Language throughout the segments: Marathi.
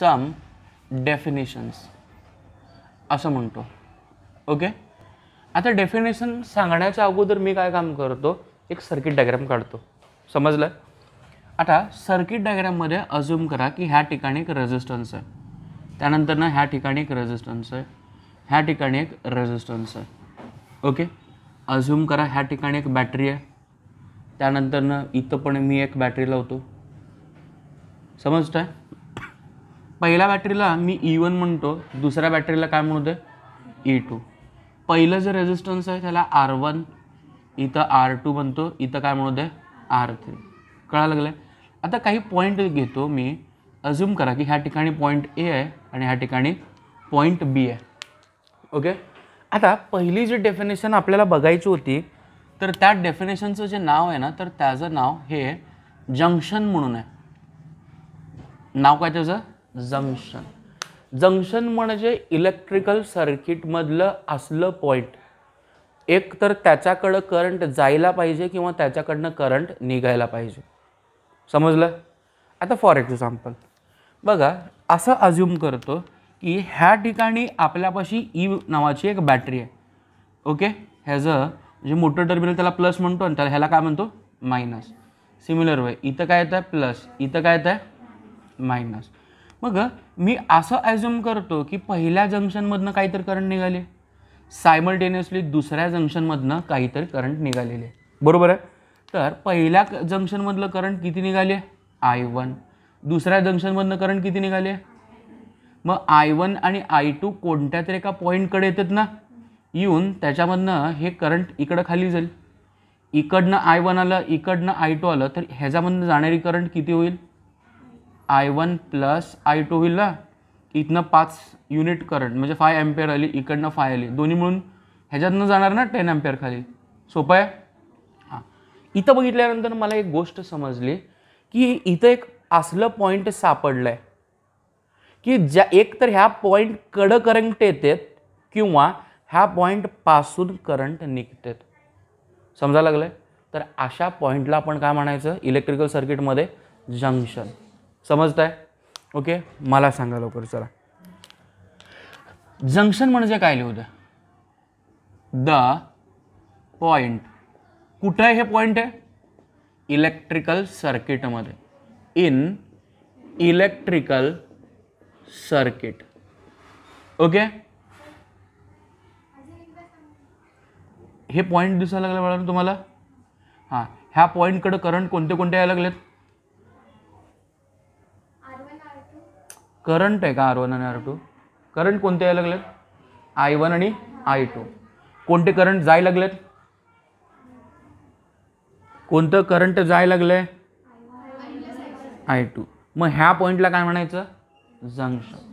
सम डेफिनेशन्स असं म्हणतो ओके आता डेफिनेशन सांगण्याच्या अगोदर मी काय काम करतो एक सर्किट डायग्राम काढतो समजलं आता सर्किट डायग्राममध्ये अज्युम करा की ह्या ठिकाणी एक रेझिस्टन्स आहे त्यानंतर ह्या ठिकाणी एक रेझिस्टन्स आहे ह्या ठिकाणी एक रेझिस्टन्स आहे ओके अज्युम करा ह्या ठिकाणी एक बॅटरी आहे त्यानंतरनं इथं पण मी एक बॅटरी लावतो समजतं आहे पहिल्या बॅटरीला मी ई e वन म्हणतो दुसऱ्या बॅटरीला काय म्हणतो ई टू e पहिलं जे रेझिस्टन्स आहे त्याला आर वन इथं आर टू म्हणतो इथं काय दे आर थ्री कळायला लागलं आता काही पॉईंट घेतो मी अज्युम करा की ह्या ठिकाणी पॉईंट ए आहे आणि ह्या ठिकाणी पॉईंट बी आहे ओके आता पहिली जी डेफिनेशन आपल्याला बघायची होती तर त्या डेफिनेशनचं जे नाव आहे ना तर त्याचं नाव हे जंक्शन म्हणून आहे नाव काय त्याचं जंक्शन जंक्शन म्हणजे इलेक्ट्रिकल सर्किटमधलं असलं पॉईंट एक तर त्याच्याकडं करंट जायला पाहिजे किंवा त्याच्याकडनं करंट निघायला पाहिजे समजलं आता फॉर एक्झाम्पल बघा असं अज्युम करतो की ह्या ठिकाणी आपल्यापाशी ई e नावाची एक बॅटरी आहे ओके ह्याचं म्हणजे मोटर टर्मिनल त्याला प्लस म्हणतो आणि त्याला ह्याला काय म्हणतो मायनस सिमिलर वे इथं काय येतं आहे प्लस इथं काय येतं आहे मायनस मग मी असं ॲज्युम करतो की पहिल्या जंक्शनमधनं काहीतरी करंट निघाले सायमल्टेनियसली दुसऱ्या जंक्शनमधनं काहीतरी करंट निघालेले बरोबर आहे तर पहिल्या जंक्शनमधलं करंट किती निघाले आय वन दुसऱ्या जंक्शनमधनं करंट किती निघाले मग आय वन आणि आय टू कोणत्या तरी एका पॉईंटकडे येतात ना येऊन त्याच्यामधनं हे करंट इकडं खाली जाईल इकडनं आय वन आलं इकडनं आय टू आलं तर ह्याच्यामधनं जाणारी करंट किती होईल I one plus I two होईल ना इथनं पाच युनिट करंट म्हणजे फाय ॲम्पेअर आली इकडनं फाय आली दोन्ही मिळून ह्याच्यातनं जाणार ना टेन अँपेअर खाली सोपं आहे हां इथं बघितल्यानंतर मला एक गोष्ट समजली की इथं एक असलं पॉईंट सापडलं आहे की ज्या एक तर ह्या पॉईंट कडं करंट येतात किंवा ह्या पॉईंटपासून करंट निघतात समजा लागलं तर अशा पॉईंटला आपण काय म्हणायचं इलेक्ट्रिकल सर्किटमध्ये जंक्शन समजत आहे ओके मला सांगा लवकर चला जंक्शन म्हणजे काय लिहू द पॉइंट कुठं आहे हे पॉईंट आहे इलेक्ट्रिकल सर्किटमध्ये इन इलेक्ट्रिकल सर्किट ओके हे पॉईंट दिसायला लागलं मॅडम तुम्हाला हां ह्या पॉईंटकडं करंट कोणते कोणते यायला लागलेत करंट आहे का आर वन आणि आर टू करंट कोणते यायला लागलेत आय वन आणि आय टू कोणते करंट जाय लागलेत कोणतं करंट जाय लागलं आहे आय टू मग ह्या पॉईंटला काय म्हणायचं जंक्शन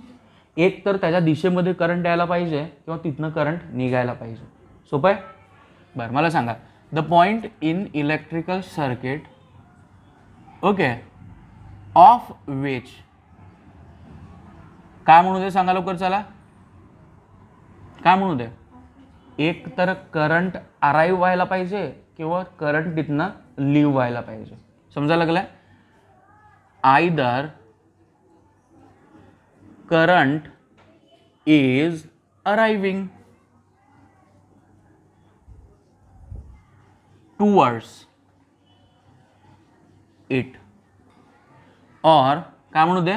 एक तर त्याच्या दिशेमध्ये करंट यायला पाहिजे किंवा तिथनं करंट निघायला पाहिजे सोपं आहे बरं मला सांगा the point in electrical circuit okay of which काय म्हणू दे सांगा लवकर चला काय म्हणू दे एक तर करंट अराईव्ह व्हायला पाहिजे किंवा करंट तिथनं लिव्ह व्हायला पाहिजे समजायला लागलं either current is arriving towards it or काय म्हणू दे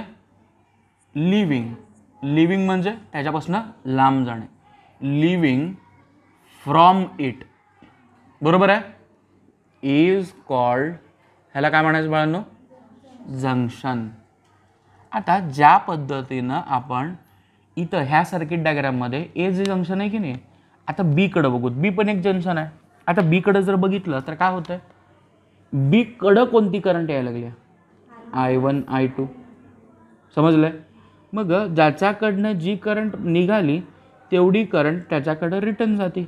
लिव्हिंग लिव्हिंग म्हणजे त्याच्यापासून लांब जाणे लिव्हिंग फ्रॉम इट बरोबर आहे इज कॉल्ड ह्याला काय म्हणायचं बाळांनो जंक्शन आता ज्या पद्धतीनं आपण इथं ह्या सर्किट डायग्राममध्ये ए जे जंक्शन आहे की नाही आता बीकडं बघू बी पण एक जंक्शन आहे आता बीकडं जर बघितलं तर काय होतं बीकडं कोणती करंट यायला लागली आय वन आय टू समजलं मग ज्याच्याकडनं जी करंट निघाली तेवढी करंट त्याच्याकडं रिटर्न जाते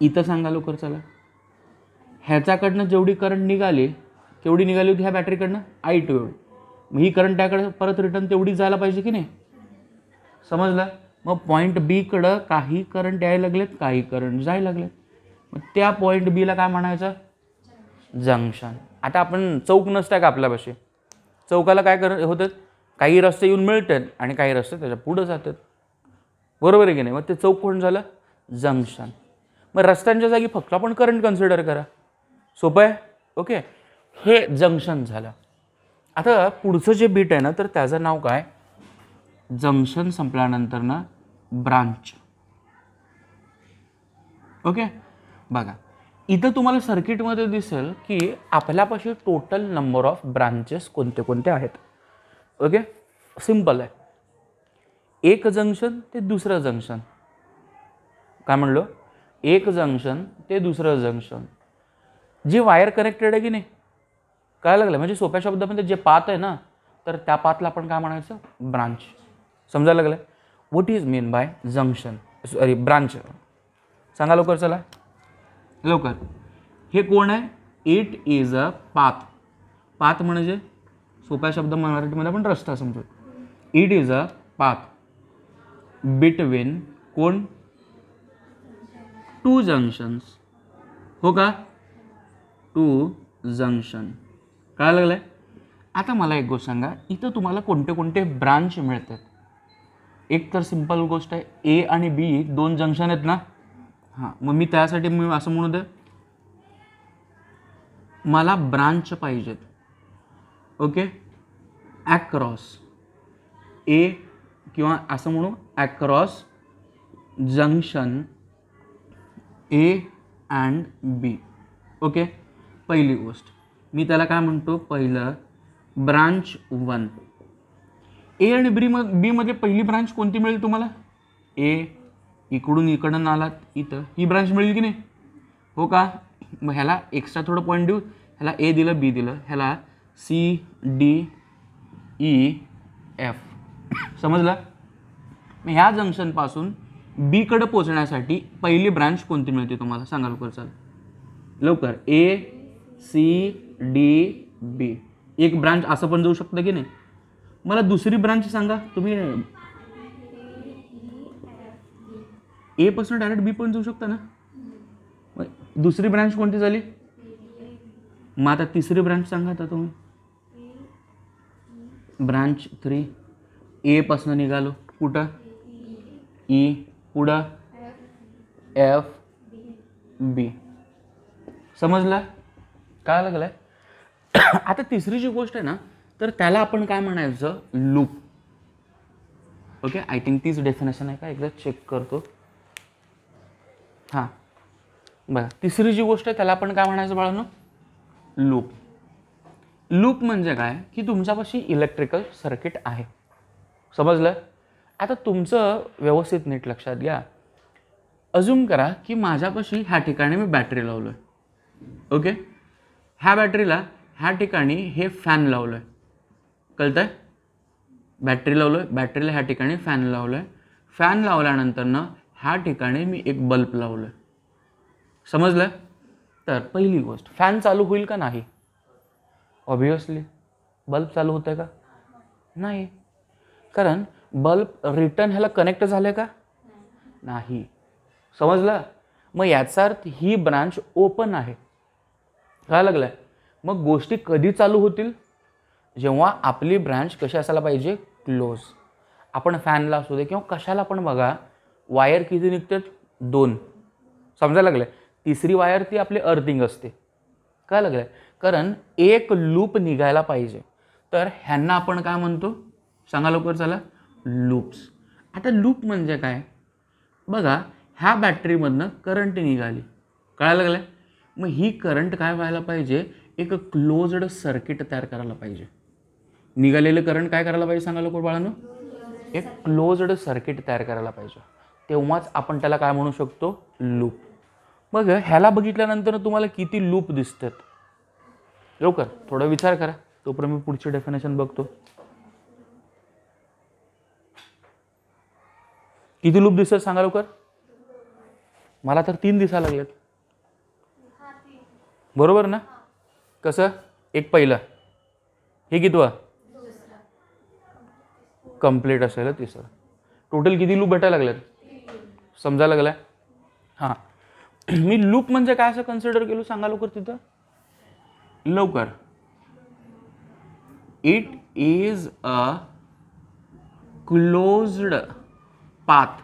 इथं सांगा लवकर चला ह्याच्याकडनं जेवढी करंट निघाली तेवढी निघाली होती ह्या बॅटरीकडनं आय ट्वेल्व मग ही करंट त्याकडं परत रिटर्न तेवढी जायला पाहिजे की नाही समजलं मग पॉईंट बीकडं काही करंट यायला लागलेत काही करंट जायला लागलेत मग त्या पॉईंट बीला काय म्हणायचं जंक्शन आता आपण चौक नसता का आपल्यापाशी चौकाला काय कर होतं काही रस्ते येऊन मिळतात आणि काही रस्ते त्याच्या पुढं जातात बरोबर आहे की नाही मग ते चौक कोण झालं जंक्शन मग रस्त्यांच्या जागी फक्त आपण करंट कन्सिडर करा सोपं आहे ओके हे जंक्शन झालं आता पुढचं जे बीट आहे ना तर त्याचं नाव काय जंक्शन संपल्यानंतर ना ब्रांच ओके बघा इथं तुम्हाला सर्किटमध्ये दिसेल की आपल्यापाशी टोटल नंबर ऑफ ब्रांचेस कोणते कोणते आहेत ओके सिम्पल आहे एक जंक्शन ते दुसरं जंक्शन काय म्हणलो एक जंक्शन ते दुसरं जंक्शन जी वायर कनेक्टेड आहे की नाही काय लागलं म्हणजे सोप्या शब्दामध्ये जे पात आहे ना तर त्या पातला आपण काय म्हणायचं ब्रांच समजायला लागलं what is meant by junction sorry branch सांगा लवकर चला लवकर हे कोण आहे इट इज अ पात पात म्हणजे सोप्या शब्द मराठीमध्ये आपण रस्ता समजू it is a path between कोण टू जंक्शन्स हो का टू जंक्शन काय लागलं आहे आता मला एक गोष्ट सांगा इथं तुम्हाला कोणते कोणते ब्रांच मिळतात एक तर सिंपल गोष्ट आहे ए आणि बी दोन जंक्शन आहेत ना हां मग मी त्यासाठी मी असं म्हणू दे मला ब्रांच पाहिजेत ओके ॲक्रॉस ए किंवा असं म्हणू across junction A and B okay पहिली गोष्ट मी त्याला काय म्हणतो पहिलं ब्रांच वन ए आणि ब्री म बीमध्ये पहिली ब्रांच कोणती मिळेल तुम्हाला ए इकडून इकडं आलात इथं ही ब्रांच मिळेल की नाही हो का मग ह्याला एक्स्ट्रा थोडं पॉईंट देऊ ह्याला ए दिलं बी दिलं ह्याला सी डी ई एफ समजला मग ह्या जंक्शनपासून बीकडं पोचण्यासाठी पहिली ब्रांच कोणती मिळते तुम्हाला सांगा लवकर चाल लवकर ए सी डी बी एक ब्रांच असं पण जाऊ शकतं की नाही मला दुसरी ब्रांच सांगा तुम्ही एपासून डायरेक्ट बी पण जाऊ शकता ना दुसरी ब्रांच कोणती झाली मग आता तिसरी ब्रांच सांगा आता तुम्ही ब्रांच थ्री एपासनं निघालो कुठं ई पुढं एफ बी समजला काय लागलं आहे आता तिसरी जी गोष्ट आहे ना तर त्याला आपण काय म्हणायचं लूप ओके आय थिंक तीच डेफिनेशन आहे का एकदा चेक करतो हां बघा तिसरी जी गोष्ट आहे त्याला आपण काय म्हणायचं बाळांनो लूप लूप म्हणजे काय की तुमच्यापाशी इलेक्ट्रिकल सर्किट आहे समजलं आता तुमचं व्यवस्थित नीट लक्षात घ्या अजून करा की माझ्यापाशी ह्या ठिकाणी मी बॅटरी लावलो आहे ओके ह्या बॅटरीला ह्या ठिकाणी हे फॅन लावलो आहे कळतं आहे बॅटरी लावलो आहे बॅटरीला ह्या ठिकाणी फॅन लावलो आहे फॅन लावल्यानंतरनं ह्या ठिकाणी मी एक बल्ब लावलो आहे समजलं तर पहिली गोष्ट फॅन चालू होईल का नाही ऑब्विसली बल्ब चालू होतं का नाही कारण बल्ब रिटर्न ह्याला कनेक्ट झालं का नाही समजलं मग याचा अर्थ ही ब्रांच ओपन आहे काय लागलं आहे मग गोष्टी कधी चालू होतील जेव्हा आपली ब्रांच कशी असायला पाहिजे क्लोज आपण फॅनला असू दे किंवा कशाला पण बघा वायर किती निघतात दोन समजायला लागलं तिसरी वायर ती आपली अर्थिंग असते काय लागलं आहे कारण एक लूप निघायला पाहिजे तर ह्यांना आपण काय म्हणतो सांगा लवकर चला लूप्स आता लूप म्हणजे काय बघा ह्या बॅटरीमधनं करंट निघाली कळायला लागलं मग ही करंट काय व्हायला पाहिजे एक क्लोज्ड सर्किट तयार करायला पाहिजे निघालेलं करंट काय करायला पाहिजे सांगा लवकर बाळानं एक क्लोज्ड सर्किट तयार करायला पाहिजे तेव्हाच आपण त्याला काय म्हणू शकतो लूप मग ह्याला बघितल्यानंतर तुम्हाला किती लूप दिसतात लवकर थोडा विचार करा तोपर्यंत मी पुढची डेफिनेशन बघतो किती लूप दिसत सांगा लवकर मला तर तीन दिसा लागलेत बरोबर ना कसं एक पहिलं हे कितवा कम्प्लीट असेल तिसर टोटल किती लूप भेटायला लागल्यात समजायला लागलाय हां मी लूप म्हणजे काय असं कन्सिडर केलो सांगा लवकर तिथं लवकर it is a closed path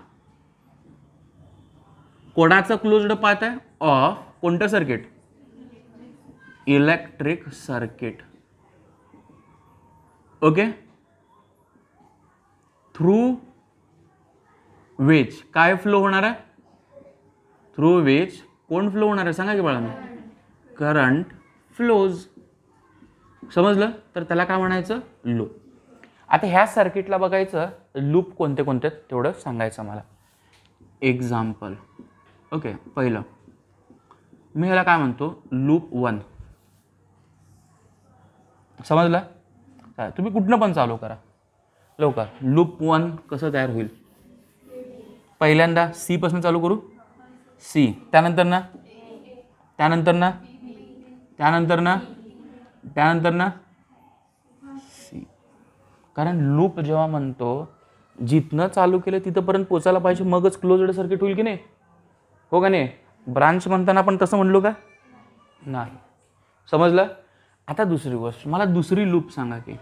कोणाचं क्लोज्ड पाथ आहे ऑफ कोणतं circuit electric circuit okay through which काय फ्लो होणार आहे थ्रू वेज कोण फ्लो होणार आहे सांगा की बाळा करंट फ्लोज समजलं तर त्याला काय म्हणायचं लूप आता ह्या सर्किटला बघायचं लूप कोणते कोणते तेवढं सांगायचं मला एक्झाम्पल ओके पहिलं मी ह्याला काय म्हणतो लूप वन समजलं काय तुम्ही कुठनं पण चालू करा लवकर लूप वन कसं तयार होईल पहिल्यांदा सीपासून चालू करू सी त्यानंतर ना त्यानंतर ना त्यानंतर ना त्यानंतर ना सी कारण लूप जेव्हा म्हणतो जिथनं चालू केलं तिथंपर्यंत पोचायला पाहिजे मगच क्लोजड सर्किट होईल की नाही हो का नाही ब्रांच म्हणताना आपण तसं म्हणलो का नाही समजलं आता दुसरी गोष्ट मला दुसरी लूप सांगा की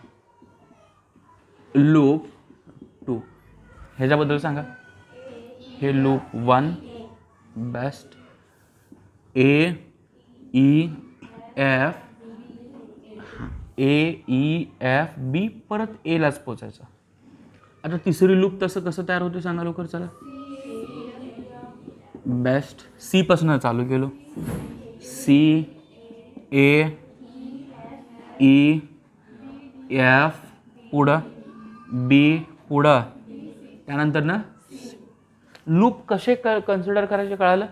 लूप टू ह्याच्याबद्दल सांगा हे loop one best A E F A E F B परत ए एलाच पोचायचा आता तिसरी लूप तसं कसं तयार होते सांगा लवकर चला बेस्ट सी पासून चालू केलो सी ए ई एफ पुढं बी पुढं त्यानंतर ना लूप कसे क कन्सिडर करायचे कळालं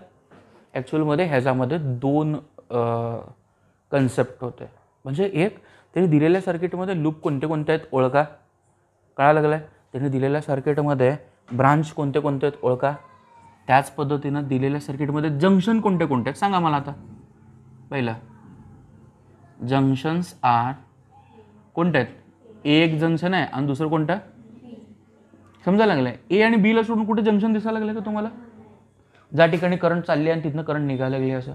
ॲक्च्युअलमध्ये ह्याच्यामध्ये दोन कन्सेप्ट होते म्हणजे एक त्यांनी दिलेल्या सर्किटमध्ये लूप कोणते कोणते आहेत ओळखा कळा लागलं आहे त्यांनी दिलेल्या सर्किटमध्ये ब्रांच कोणते कोणते आहेत ओळखा त्याच पद्धतीनं दिलेल्या सर्किटमध्ये जंक्शन कोणते कोणते आहेत सांगा मला आता पहिलं जंक्शन्स आर कोणते आहेत एक जंक्शन आहे आणि दुसरं कोणतं समजा लागलं आहे ए आणि बीला सोडून कुठे जंक्शन दिसायला लागलं का तुम्हाला ज्या ठिकाणी करंट चालली आणि तिथनं करंट निघायला लागली असं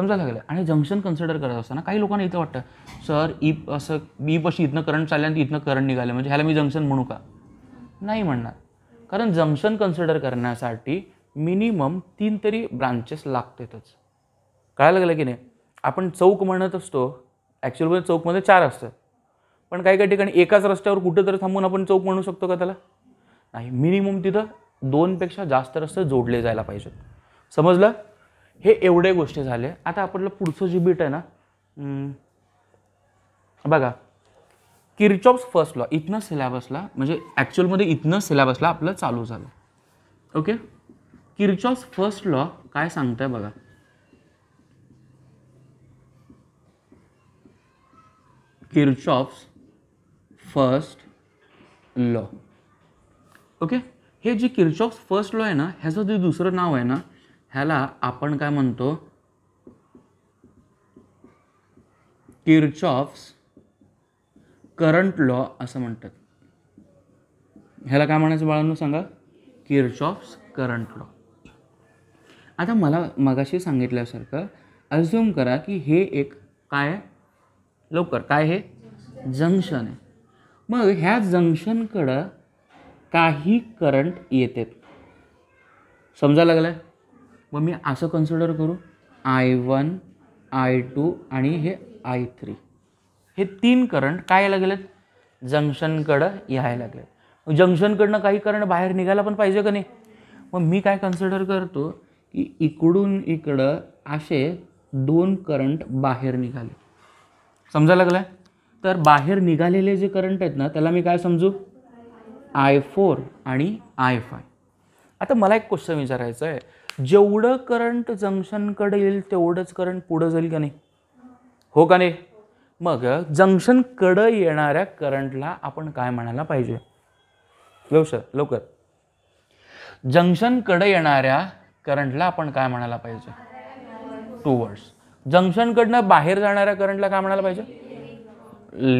समजायला लागलं आणि जंक्शन कन्सिडर करत असताना काही लोकांना इथं वाटतं सर ई असं बी पशी इथनं करंट आणि इथनं करंट निघालं म्हणजे ह्याला मी जंक्शन म्हणू का नाही म्हणणार कारण जंक्शन कन्सिडर करण्यासाठी मिनिमम तीन तरी ब्रांचेस लागतातच कळायला लागलं की नाही आपण चौक म्हणत असतो ॲक्च्युअलमध्ये चौकमध्ये चार असतात पण काही काही ठिकाणी एकाच रस्त्यावर कुठं थांबून आपण चौक म्हणू शकतो का त्याला नाही मिनिमम तिथं दोनपेक्षा जास्त रस्ते जोडले जायला पाहिजेत समजलं हे एवढे गोष्टी झाले आता आपलं पुढचं जे बीट आहे ना बघा किरचॉप्स फर्स्ट लॉ इथनं सिलॅबसला म्हणजे ॲक्च्युअलमध्ये इथनं सिलॅबसला आपलं चालू झालं ओके किरचॉप्स फर्स्ट लॉ काय आहे बघा किरचॉप्स फर्स्ट लॉ ओके हे जे किरचॉप्स फर्स्ट लॉ आहे ना ह्याचं जे दुसरं नाव आहे ना ह्याला आपण काय म्हणतो किर्चॉफ्स करंट लॉ असं म्हणतात ह्याला काय म्हणायचं बाळांनो सांगा किर्चॉफ्स करंट लॉ आता मला मगाशी सांगितल्यासारखं अज्युम करा की हे एक काय लवकर काय हे जंक्शन आहे मग ह्या जंक्शनकडं काही करंट येतात समजा लागलं मग मी असं कन्सिडर करू आय वन आय टू आणि हे आय थ्री हे तीन करंट काय आहेत जंक्शनकडं यायला लागलेत जंक्शनकडनं काही करंट बाहेर निघायला पण पाहिजे का नाही मग मी काय कन्सिडर करतो की इकडून इकडं असे दोन करंट बाहेर निघाले समजा लागला तर बाहेर निघालेले जे करंट आहेत ना त्याला मी काय समजू आय फोर आणि आय फाय आता मला एक क्वेश्चन विचारायचं आहे जेवढं करंट जंक्शनकडे येईल तेवढंच करंट पुढं जाईल का नाही हो का नाही मग जंक्शनकडं येणाऱ्या करंटला आपण काय म्हणायला पाहिजे लवकर लवकर जंक्शनकडे येणाऱ्या करंटला आपण काय म्हणायला पाहिजे टू वर्ड्स जंक्शनकडनं बाहेर जाणाऱ्या करंटला काय म्हणायला पाहिजे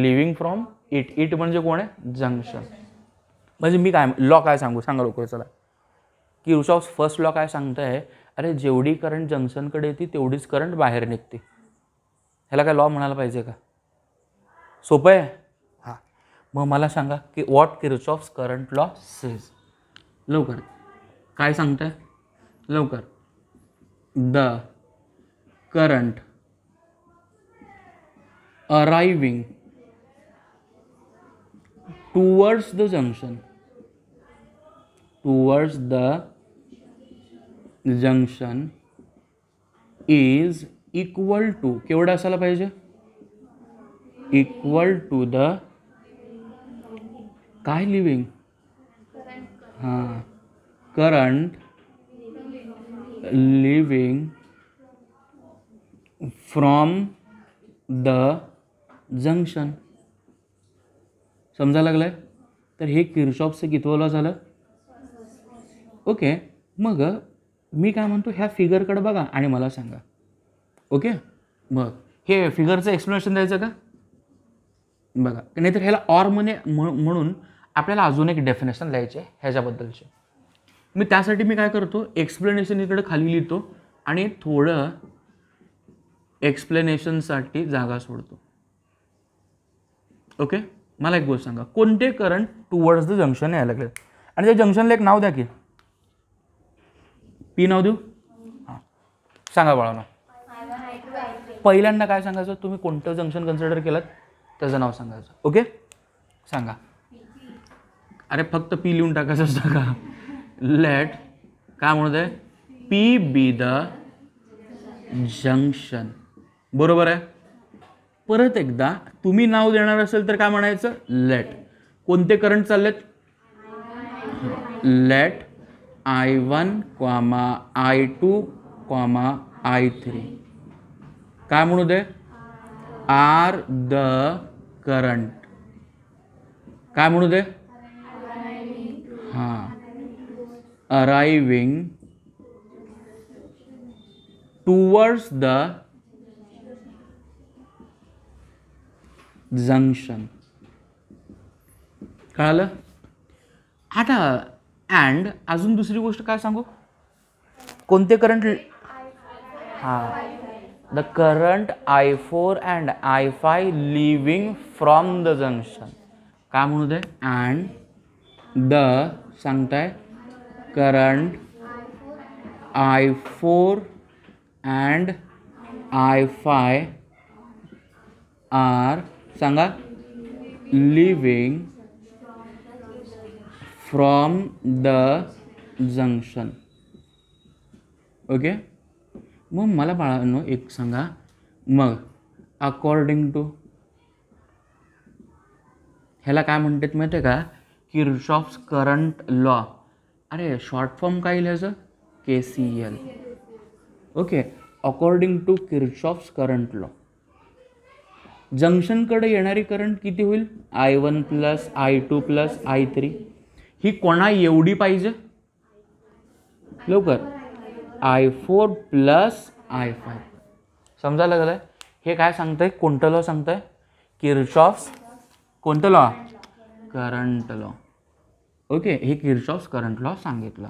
लिव्हिंग फ्रॉम इट इट म्हणजे कोण आहे जंक्शन म्हणजे मी काय लॉ काय सांगू सांगा लवकर चला की फर्स्ट लॉ काय सांगतंय आहे अरे जेवढी करंट जंक्शनकडे येते तेवढीच करंट बाहेर निघते ह्याला काय लॉ म्हणायला पाहिजे का सोपं आहे हां मग मला सांगा की what Kirchhoff's current law says लवकर काय सांगतं आहे लवकर the current arriving towards the junction towards the junction is equal to केवढं असायला पाहिजे इक्वल टू द काय लिविंग? हां current leaving from the junction समजा लागलं आहे तर हे किर्शॉपचं कितवलं झालं ओके मग मी काय म्हणतो ह्या फिगरकडं बघा आणि मला सांगा ओके बघ हे फिगरचं एक्सप्लेनेशन द्यायचं का बघा नाहीतर ह्याला ऑर म्हणे म्हणून आपल्याला अजून एक डेफिनेशन द्यायचे आहे ह्याच्याबद्दलचे मी त्यासाठी मी काय करतो एक्सप्लेनेशन इकडे खाली लिहितो आणि थोडं एक्सप्लेनेशनसाठी जागा सोडतो ओके मला एक गोष्ट सांगा कोणते करंट टुवर्ड्स द जंक्शन यायला लागले आणि त्या जंक्शनला एक नाव द्या की पी नाव देऊ हां सांगा बाळांना पहिल्यांदा काय सांगायचं तुम्ही कोणतं जंक्शन कन्सिडर केलं त्याचं नाव सांगायचं ओके सांगा अरे फक्त पी लिहून टाकायचं असतं का लेट काय म्हणत आहे पी बी द जंक्शन बरोबर आहे परत एकदा तुम्ही नाव देणार असेल तर काय म्हणायचं लेट कोणते करंट चाललेत let I one comma I two comma I three काय म्हणू दे आर द करंट काय म्हणू दे हा अरायविंग टुवर्ड्स द जंक्शन कळालं आता अँड अजून दुसरी गोष्ट काय सांगू कोणते करंट हां the current I four and I five leaving from the junction काय म्हणू दे अँड द सांगताय current I four and I five are सांगा leaving from the junction okay मग मला बाळांनो एक सांगा मग अकॉर्डिंग टू ह्याला काय म्हणतात माहिती आहे का किर्शॉफ्स करंट लॉ अरे शॉर्ट फॉर्म काय लिहायचं K C L okay according to Kirchhoff's current law जंक्शनकडे येणारी करंट किती होईल I one plus I two plus I three ही कोणा एवढी पाहिजे लवकर I four plus I five समजायला गेलं हे काय सांगतंय आहे कोणतं लॉ सांगतंय आहे किरशॉफ्स कोणतं लॉ करंट लॉ ओके हे किरशॉफ्स करंट लॉ सांगितलं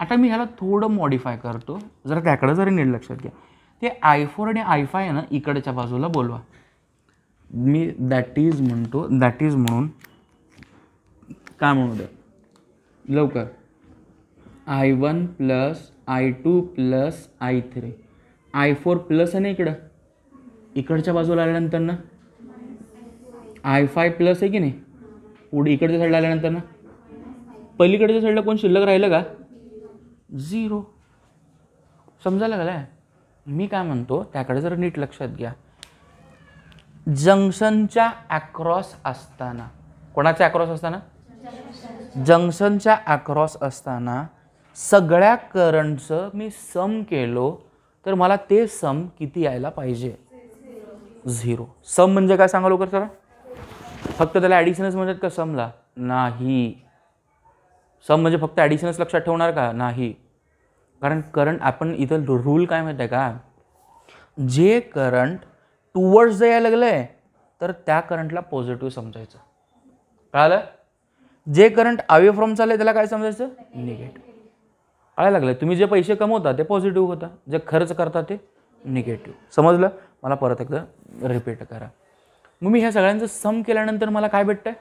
आता मी ह्याला थोडं मॉडिफाय करतो जरा त्याकडं जरी नीट लक्षात घ्या ते आय फोर आणि आय फाय ना इकडच्या बाजूला बोलवा मी दॅट इज म्हणतो दॅट इज म्हणून काय म्हणू द्या लवकर I one plus I two plus I three I four plus आहे ना इकडं इकडच्या बाजूला आल्यानंतर ना आय फाय प्लस आहे की नाही पुढे इकडच्या साईडला आल्यानंतर ना पलीकडच्या साईडला कोण शिल्लक राहिलं का झिरो समजायला गेलं मी काय म्हणतो त्याकडे जर नीट लक्षात घ्या जंक्शनच्या अक्रॉस असताना कोणाचा अक्रॉस असताना जंक्शनच्या अक्रॉस असताना सगळ्या करंटचं मी सम केलो तर मला ते सम किती यायला पाहिजे झिरो सम म्हणजे काय सांगा लवकर सर फक्त त्याला ॲडिशनच म्हणतात का समला नाही सम म्हणजे फक्त ॲडिशनच लक्षात ठेवणार का नाही कारण करंट आपण इथं रूल काय माहिती आहे का जे करंट टुवर्ड्स जर यायला लागलं आहे तर त्या करंटला पॉझिटिव्ह समजायचं कळालं जे करंट अवे फ्रॉम चाललंय त्याला काय समजायचं निगेटिव्ह कळायला लागलं तुम्ही जे पैसे कमवता ते पॉझिटिव्ह होता जे खर्च करता ते निगेटिव्ह समजलं मला परत एकदा रिपीट करा मग मी ह्या सगळ्यांचं सम केल्यानंतर मला काय भेटतं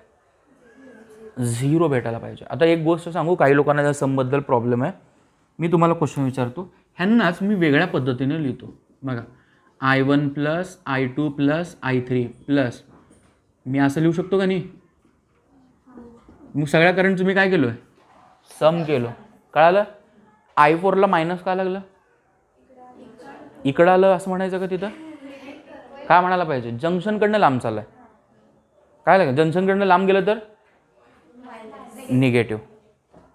झिरो भेटायला पाहिजे आता एक गोष्ट सांगू काही लोकांना त्या समबद्दल प्रॉब्लेम आहे मी तुम्हाला क्वेश्चन विचारतो ह्यांनाच मी वेगळ्या पद्धतीने लिहितो बघा I one plus I two plus I three plus मी असं लिहू शकतो का नाही मग सगळ्या करंट तुम्ही काय केलो आहे सम केलो कळालं आय फोरला मायनस का लागलं इकडं आलं असं म्हणायचं का तिथं काय म्हणायला पाहिजे जंक्शनकडनं लांब चाललं आहे काय लागेल जंक्शनकडनं लांब गेलं तर निगेटिव्ह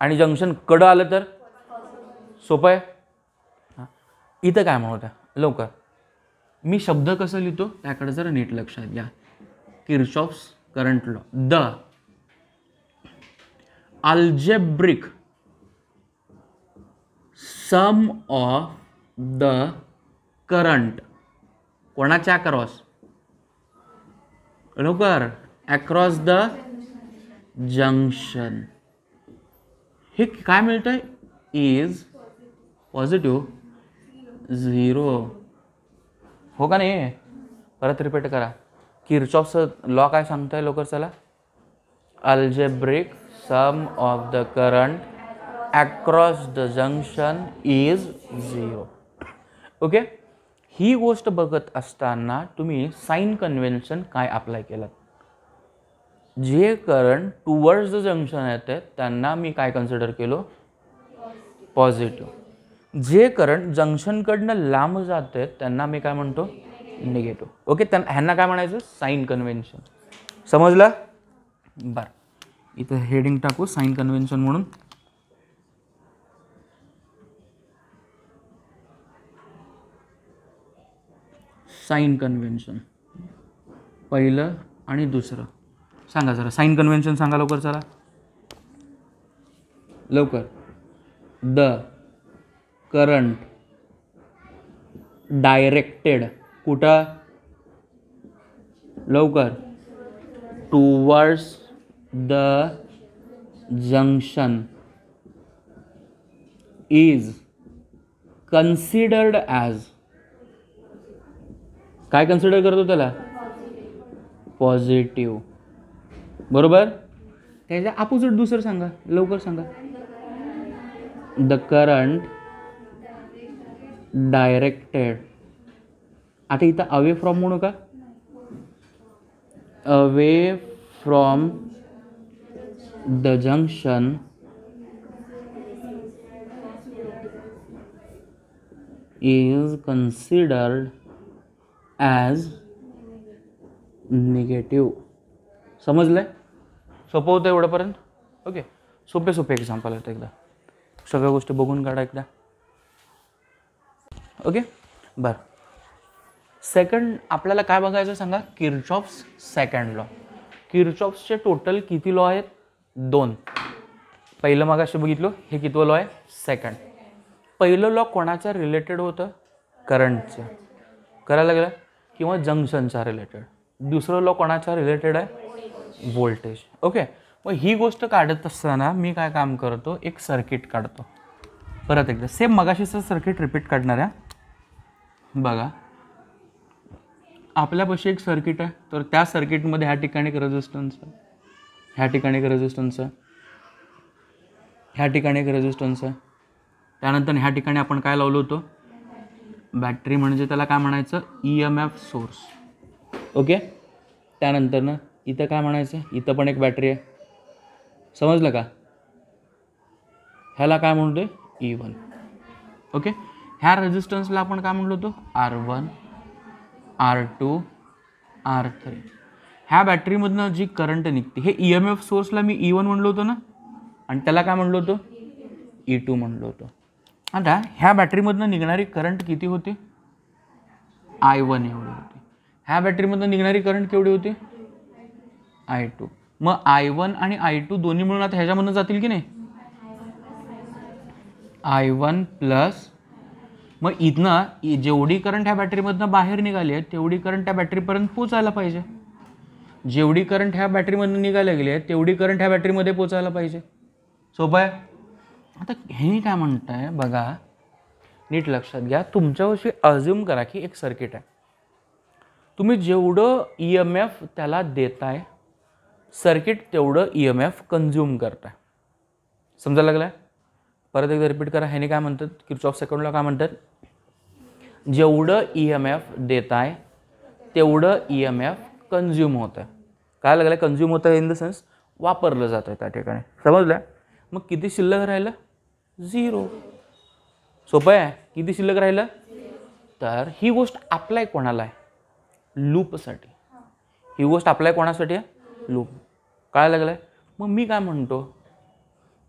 आणि जंक्शन कडं आलं तर सोपं आहे इथं काय म्हणत आहे लवकर मी शब्द कसं लिहितो त्याकडं जरा नीट लक्षात घ्या Kirchhoff's current law the algebraic sum of the current कोणाच्या अक्रॉस लवकर अक्रॉस द जंक्शन हे काय मिळतंय इज पॉझिटिव्ह झिरो हो का नाही परत रिपीट करा किरचॉपचं लॉ काय आहे लवकर चला algebraic sum of the current across the junction is zero. Okay okay? ही गोष्ट बघत असताना तुम्ही साईन कन्व्हेन्शन काय अप्लाय केलं जे करंट टुवर्ड्स द जंक्शन येत आहेत त्यांना मी काय कन्सिडर केलो पॉझिटिव्ह जे करंट जंक्शनकडनं लांब जात आहेत त्यांना मी काय म्हणतो निगेटिव्ह ओके त्यांना ह्यांना काय म्हणायचं साईन कन्व्हेन्शन समजलं बरं इथं हेडिंग टाकू साईन कन्व्हेन्शन म्हणून साईन कन्व्हेन्शन पहिलं आणि दुसरं सांगा जरा साईन कन्व्हेन्शन सांगा लवकर चला लवकर द करंट डायरेक्टेड कुठं लवकर to the junction is considered as काय कन्सिडर करतो त्याला पॉझिटिव्ह बरोबर त्याच्या अपोजिट दुसरं सांगा लवकर सांगा द करंट डायरेक्टेड आता इथं अवे फ्रॉम म्हणू का away from the junction is considered as negative समजलं आहे सोपं होतं एवढंपर्यंत ओके सोपे सोपे एक्झाम्पल आहेत एकदा सगळ्या गोष्टी बघून काढा एकदा ओके बरं सेकंड आपल्याला काय बघायचं सांगा किरचॉप्स सेकंड लॉ किरचॉप्सचे टोटल किती लॉ आहेत दोन पहिलं मगाशी बघितलो हे कितवं लॉ आहे सेकंड पहिलं लॉ कोणाच्या रिलेटेड होतं करंटचं करायला लागलं किंवा जंक्शनचा रिलेटेड दुसरं लॉ कोणाच्या रिलेटेड आहे वोल्टेज ओके मग ही गोष्ट काढत असताना मी काय काम करतो एक सर्किट काढतो परत एकदा सेम मगाशीचं सर्किट रिपीट काढणार आहे बघा आपल्यापाशी एक सर्किट आहे तर त्या सर्किटमध्ये ह्या ठिकाणी एक रेजिस्टन्स आहे ह्या ठिकाणी एक रेजिस्टन्स आहे ह्या ठिकाणी एक रेजिस्टन्स आहे त्यानंतर ह्या ठिकाणी आपण काय लावलो होतो बॅटरी म्हणजे त्याला काय म्हणायचं E M F source okay त्यानंतर ना इथं काय म्हणायचं इथं पण एक बॅटरी आहे समजलं का ह्याला काय म्हणतो ई e वन ओके ह्या रेजिस्टन्सला आपण काय म्हणलो होतो R one R two R three ह्या बॅटरीमधनं जी करंट निघते हे ई एम एफ सोर्सला मी ई e वन म्हणलो होतो ना आणि त्याला काय म्हणलो होतो ई e टू म्हणलो होतो आता ह्या बॅटरीमधनं निघणारी करंट किती होती आय वन एवढी होती ह्या बॅटरीमधनं निघणारी करंट केवढी होती आय टू मग आय वन आणि आय टू दोन्ही मिळून आता ह्याच्यामधनं जातील की नाही आय वन प्लस मग इथनं जेवढी करंट ह्या बॅटरीमधनं बाहेर निघाली आहे तेवढी करंट त्या बॅटरीपर्यंत पोचायला पाहिजे जेवढी करंट ह्या बॅटरीमधून निघायला गेली आहे तेवढी करंट ह्या बॅटरीमध्ये पोचायला पाहिजे सोपं आहे आता हे काय म्हणत आहे बघा नीट लक्षात घ्या वर्षी अज्युम करा की एक सर्किट आहे तुम्ही जेवढं ई एम एफ त्याला देताय सर्किट तेवढं ई एम एफ कन्झ्युम करताय समजा लागलं परत एकदा रिपीट करा ह्याने काय म्हणतात किर्चॉफ सेकंडला काय म्हणतात जेवढं ई एम एफ देताय तेवढं ई एम एफ कन्झ्युम होतं काय लागलं आहे कन्झ्युम होतं इन द सेन्स वापरलं जातं आहे त्या ठिकाणी समजलं मग किती शिल्लक राहिलं झिरो सोपं आहे किती शिल्लक राहिलं तर ही गोष्ट अप्लाय कोणाला आहे लूपसाठी ही गोष्ट अप्लाय कोणासाठी आहे लूप काय लागलं आहे मग मी काय म्हणतो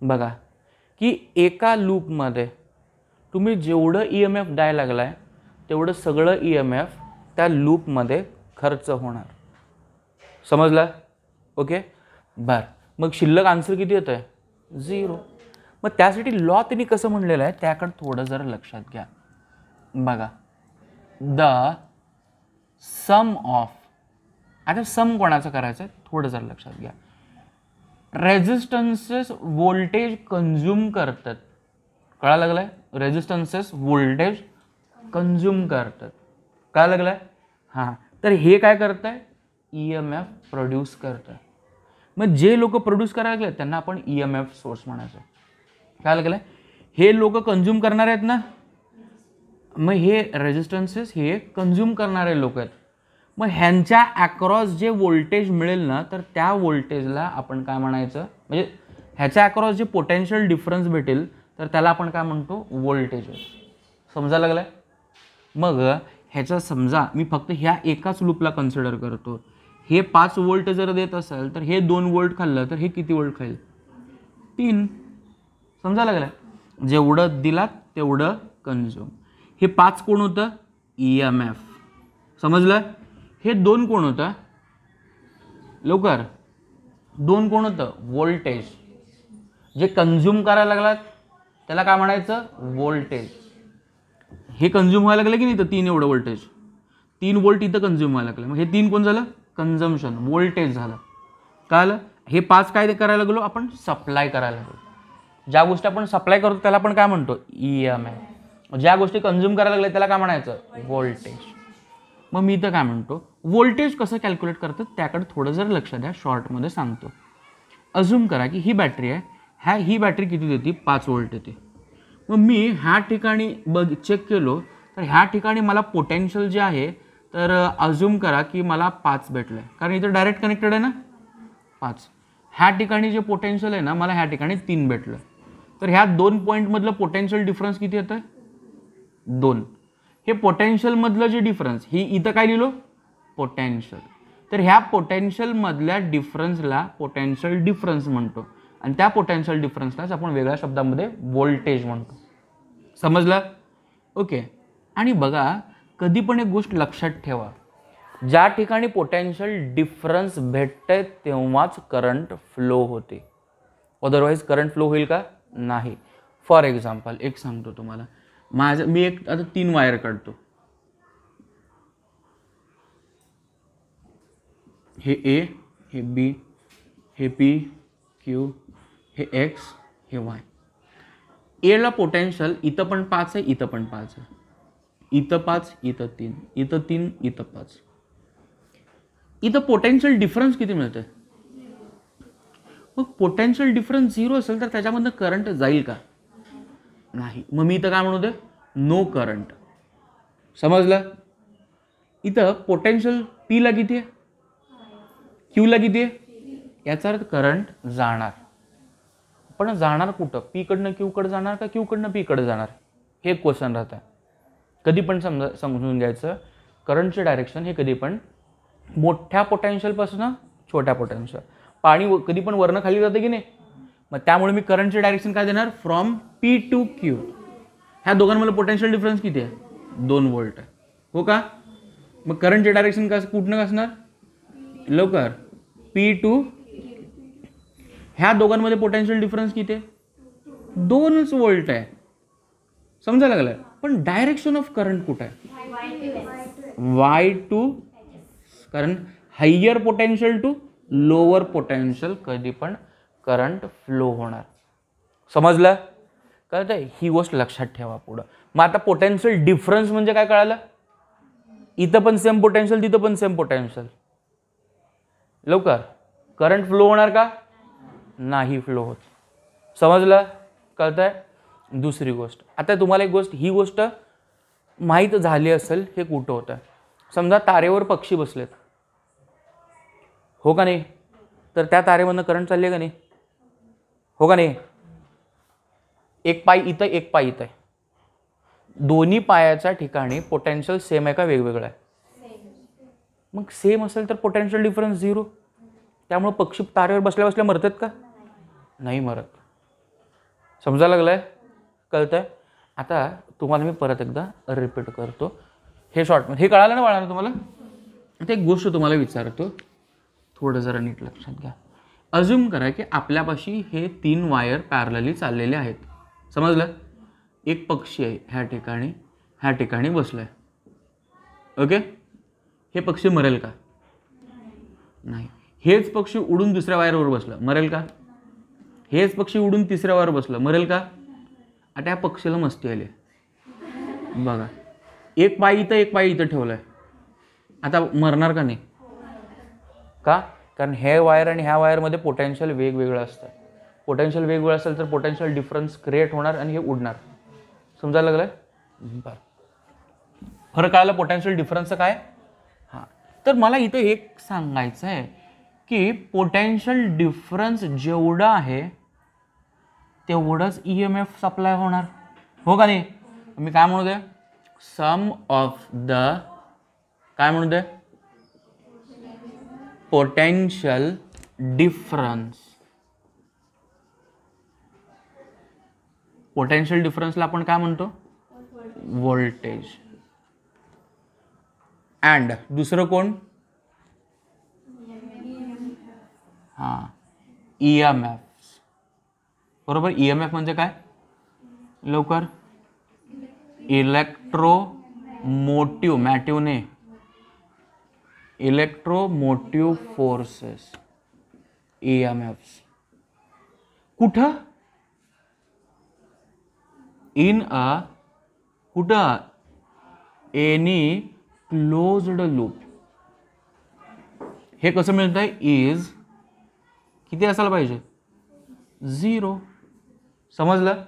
बघा की एका लूपमध्ये तुम्ही जेवढं ई एम एफ द्यायला लागला आहे तेवढं सगळं ई एम एफ त्या लूपमध्ये खर्च होणार समजला ओके बर मग शिल्लक आन्सर किती येतं आहे झिरो मग त्यासाठी लॉ त्यांनी कसं म्हणलेलं आहे त्याकडे थोडं जरा लक्षात घ्या बघा द सम ऑफ आता सम कोणाचं करायचं आहे थोडं जरा लक्षात घ्या रेजिस्टन्सेस वोल्टेज कन्झ्युम करतात कळा लागलं आहे रेजिस्टन्सेस वोल्टेज कन्झ्युम करतात कळा लागलं आहे हां तर हे काय करत आहे ई एम एफ प्रोड्यूस करतं मग जे लोक प्रोड्यूस करायला लागले त्यांना आपण E e M F source म्हणायचं काय लागलं आहे हे लोक कन्झ्युम करणारे आहेत ना मग हे रेजिस्टन्सेस हे कन्झ्युम करणारे लोक आहेत मग ह्यांच्या अक्रॉस जे वोल्टेज मिळेल ना तर त्या वोल्टेजला आपण काय म्हणायचं म्हणजे ह्याच्या अक्रॉस जे पोटेन्शियल डिफरन्स भेटेल तर त्याला आपण काय म्हणतो वोल्टेज समजा लागलं मग ह्याचा समजा मी फक्त ह्या एकाच लूपला कन्सिडर करतो हे पाच वोल्ट जर देत असाल तर हे दोन वोल्ट खाल्लं तर हे किती वोल्ट खाईल तीन समजा लागलं जेवढं दिलात तेवढं कन्झ्युम हे पाच कोण होतं ई एम एफ समजलं हे दोन कोण होतं लवकर दोन कोण होतं वोल्टेज जे कन्झ्युम करायला लागलात त्याला काय म्हणायचं वोल्टेज हे कन्झ्युम व्हायला लागलं की नाही तर तीन एवढं वोल्टेज तीन वोल्ट इथं कन्झ्युम व्हायला लागलं मग हे तीन कोण झालं कन्झम्शन वोल्टेज झालं काल हे पाच काय करायला लागलो आपण सप्लाय करायला लागलो ज्या गोष्टी आपण सप्लाय करतो त्याला आपण काय म्हणतो ई एम आय ज्या गोष्टी कन्झ्युम करायला लागल्या त्याला काय म्हणायचं वोल्टेज मग मी तर काय म्हणतो वोल्टेज कसं कॅल्क्युलेट करतं त्याकडे थोडं जर लक्ष द्या शॉर्टमध्ये सांगतो अजूम करा की ही बॅटरी आहे ह्या ही बॅटरी किती देते पाच वोल्ट येते मग मी ह्या ठिकाणी बघ चेक केलो तर ह्या ठिकाणी मला पोटेन्शियल जे आहे तर अजूम करा की मला पाच भेटलं आहे कारण इथं डायरेक्ट कनेक्टेड आहे ना पाच ह्या ठिकाणी जे पोटेन्शियल आहे ना मला ह्या ठिकाणी तीन भेटलं तर ह्या दोन पॉईंटमधलं पोटेन्शियल डिफरन्स किती येतं आहे दोन हे पोटेन्शियलमधलं जे डिफरन्स ही इथं काय लिहिलो पोटेन्शियल तर ह्या पोटेन्शियलमधल्या डिफरन्सला पोटेन्शियल डिफरन्स म्हणतो आणि त्या पोटेन्शियल डिफरन्सलाच आपण वेगळ्या शब्दामध्ये व्होल्टेज म्हणतो समजलं ओके आणि बघा कधी पण एक गोष्ट लक्षात ठेवा ज्या ठिकाणी पोटॅन्शियल डिफरन्स भेटते तेव्हाच करंट फ्लो होते अदरवाईज करंट फ्लो होईल का नाही फॉर एक्झाम्पल एक सांगतो तुम्हाला माझं मी एक आता तीन वायर काढतो हे ए हे बी हे पी क्यू हे एक्स हे वाय एला पोटॅन्शियल इथं पण पाच आहे इथं पण पाच आहे इथं पाच इथं तीन इथं तीन इथं पाच इथं पोटेन्शियल डिफरन्स किती मिळतंय मग पोटेन्शियल डिफरन्स झिरो असेल तर त्याच्यामधनं करंट जाईल का नाही मग मी इथं काय म्हणू दे नो करंट समजलं इथं पोटेन्शियल पीला किती आहे क्यूला किती आहे याचा अर्थ करंट जाणार पण जाणार कुठं पीकडनं क्यूकडे जाणार का क्यूकडनं पीकडे जाणार हे क्वेश्चन राहतं कधी पण समजा समजून घ्यायचं करंटचे डायरेक्शन हे कधी पण मोठ्या पोटेन्शियलपासून छोट्या पोटेन्शियल पाणी कधी पण वरणं खाली जातं की नाही मग त्यामुळे मी करंटचे डायरेक्शन काय देणार फ्रॉम पी टू क्यू ह्या दोघांमध्ये पोटेन्शियल डिफरन्स किती आहे दोन वोल्ट आहे हो का मग करंटचे डायरेक्शन कसं कुठनं असणार लवकर पी टू ह्या दोघांमध्ये पोटेन्शियल डिफरन्स किती आहे दोनच वोल्ट आहे समजा लागलं पण डायरेक्शन ऑफ करंट कुठं आहे वाय टू कारण higher potential to lower potential कधी पण करंट फ्लो होणार समजलं कळत आहे ही गोष्ट लक्षात ठेवा पुढं मग आता पोटेन्शियल डिफरन्स म्हणजे काय कळालं इथं पण सेम पोटेन्शियल तिथं पण सेम पोटेन्शियल लवकर करंट फ्लो होणार का नाही फ्लो होत समजलं कळतंय दुसरी गोष्ट आता तुम्हाला एक गोष्ट ही गोष्ट माहीत झाली असेल हे कुठं होतं समजा तारेवर पक्षी बसलेत हो का नाही तर त्या तारेमधनं करंट चालले का नाही हो का नाही एक पाय इथं एक पाय इथं आहे दोन्ही पायाच्या ठिकाणी पोटेन्शियल सेम आहे का वेगवेगळं आहे मग सेम असेल तर पोटेन्शियल डिफरन्स झिरो त्यामुळं पक्षी तारेवर बसल्या बसल्या मरतात का नाही मरत समजा लागलं आहे कळतं आहे आता तुम्हाला मी परत एकदा रिपीट करतो हे शॉर्ट हे कळालं ना बाळानं तुम्हाला आता एक गोष्ट तुम्हाला विचारतो थोडं जरा नीट लक्षात घ्या अज्युम करा की आपल्यापाशी हे तीन वायर पॅरलली चाललेले आहेत समजलं एक पक्षी आहे ह्या ठिकाणी ह्या ठिकाणी बसलं आहे ओके हे पक्षी मरेल का नाही हेच पक्षी उडून दुसऱ्या वायरवर बसलं मरेल का हेच पक्षी उडून तिसऱ्या वायरवर बसलं मरेल का आता या पक्षीला मस्ती आली बघा एक पाय इथं एक पाय इथं ठेवलं आहे आता मरणार का नाही का कारण हे वायर आणि ह्या वायरमध्ये पोटेन्शियल वेगवेगळं असतं पोटेन्शियल वेगवेगळं असेल तर पोटेन्शियल डिफरन्स क्रिएट होणार आणि हे उडणार समजायला लागलं आहे बरं खरं कळायला पोटेन्शियल डिफरन्स काय हां तर मला इथं एक सांगायचं आहे की पोटेन्शियल डिफरन्स जेवढा आहे तेवढंच ई एम एफ सप्लाय होणार हो का नाही मी काय म्हणू दे सम ऑफ द काय म्हणू दे पोटेन्शियल डिफरन्स पोटेन्शियल डिफरन्सला आपण काय म्हणतो वोल्टेज अँड दुसरं कोण e हां ई एम एफ बरोबर ई एम एफ म्हणजे काय लवकर ने मॅटिवने motive forces E M F कुठं इन अ कुठं एनी क्लोज्ड लूप हे कसं आहे इज किती असायला पाहिजे झिरो समजलं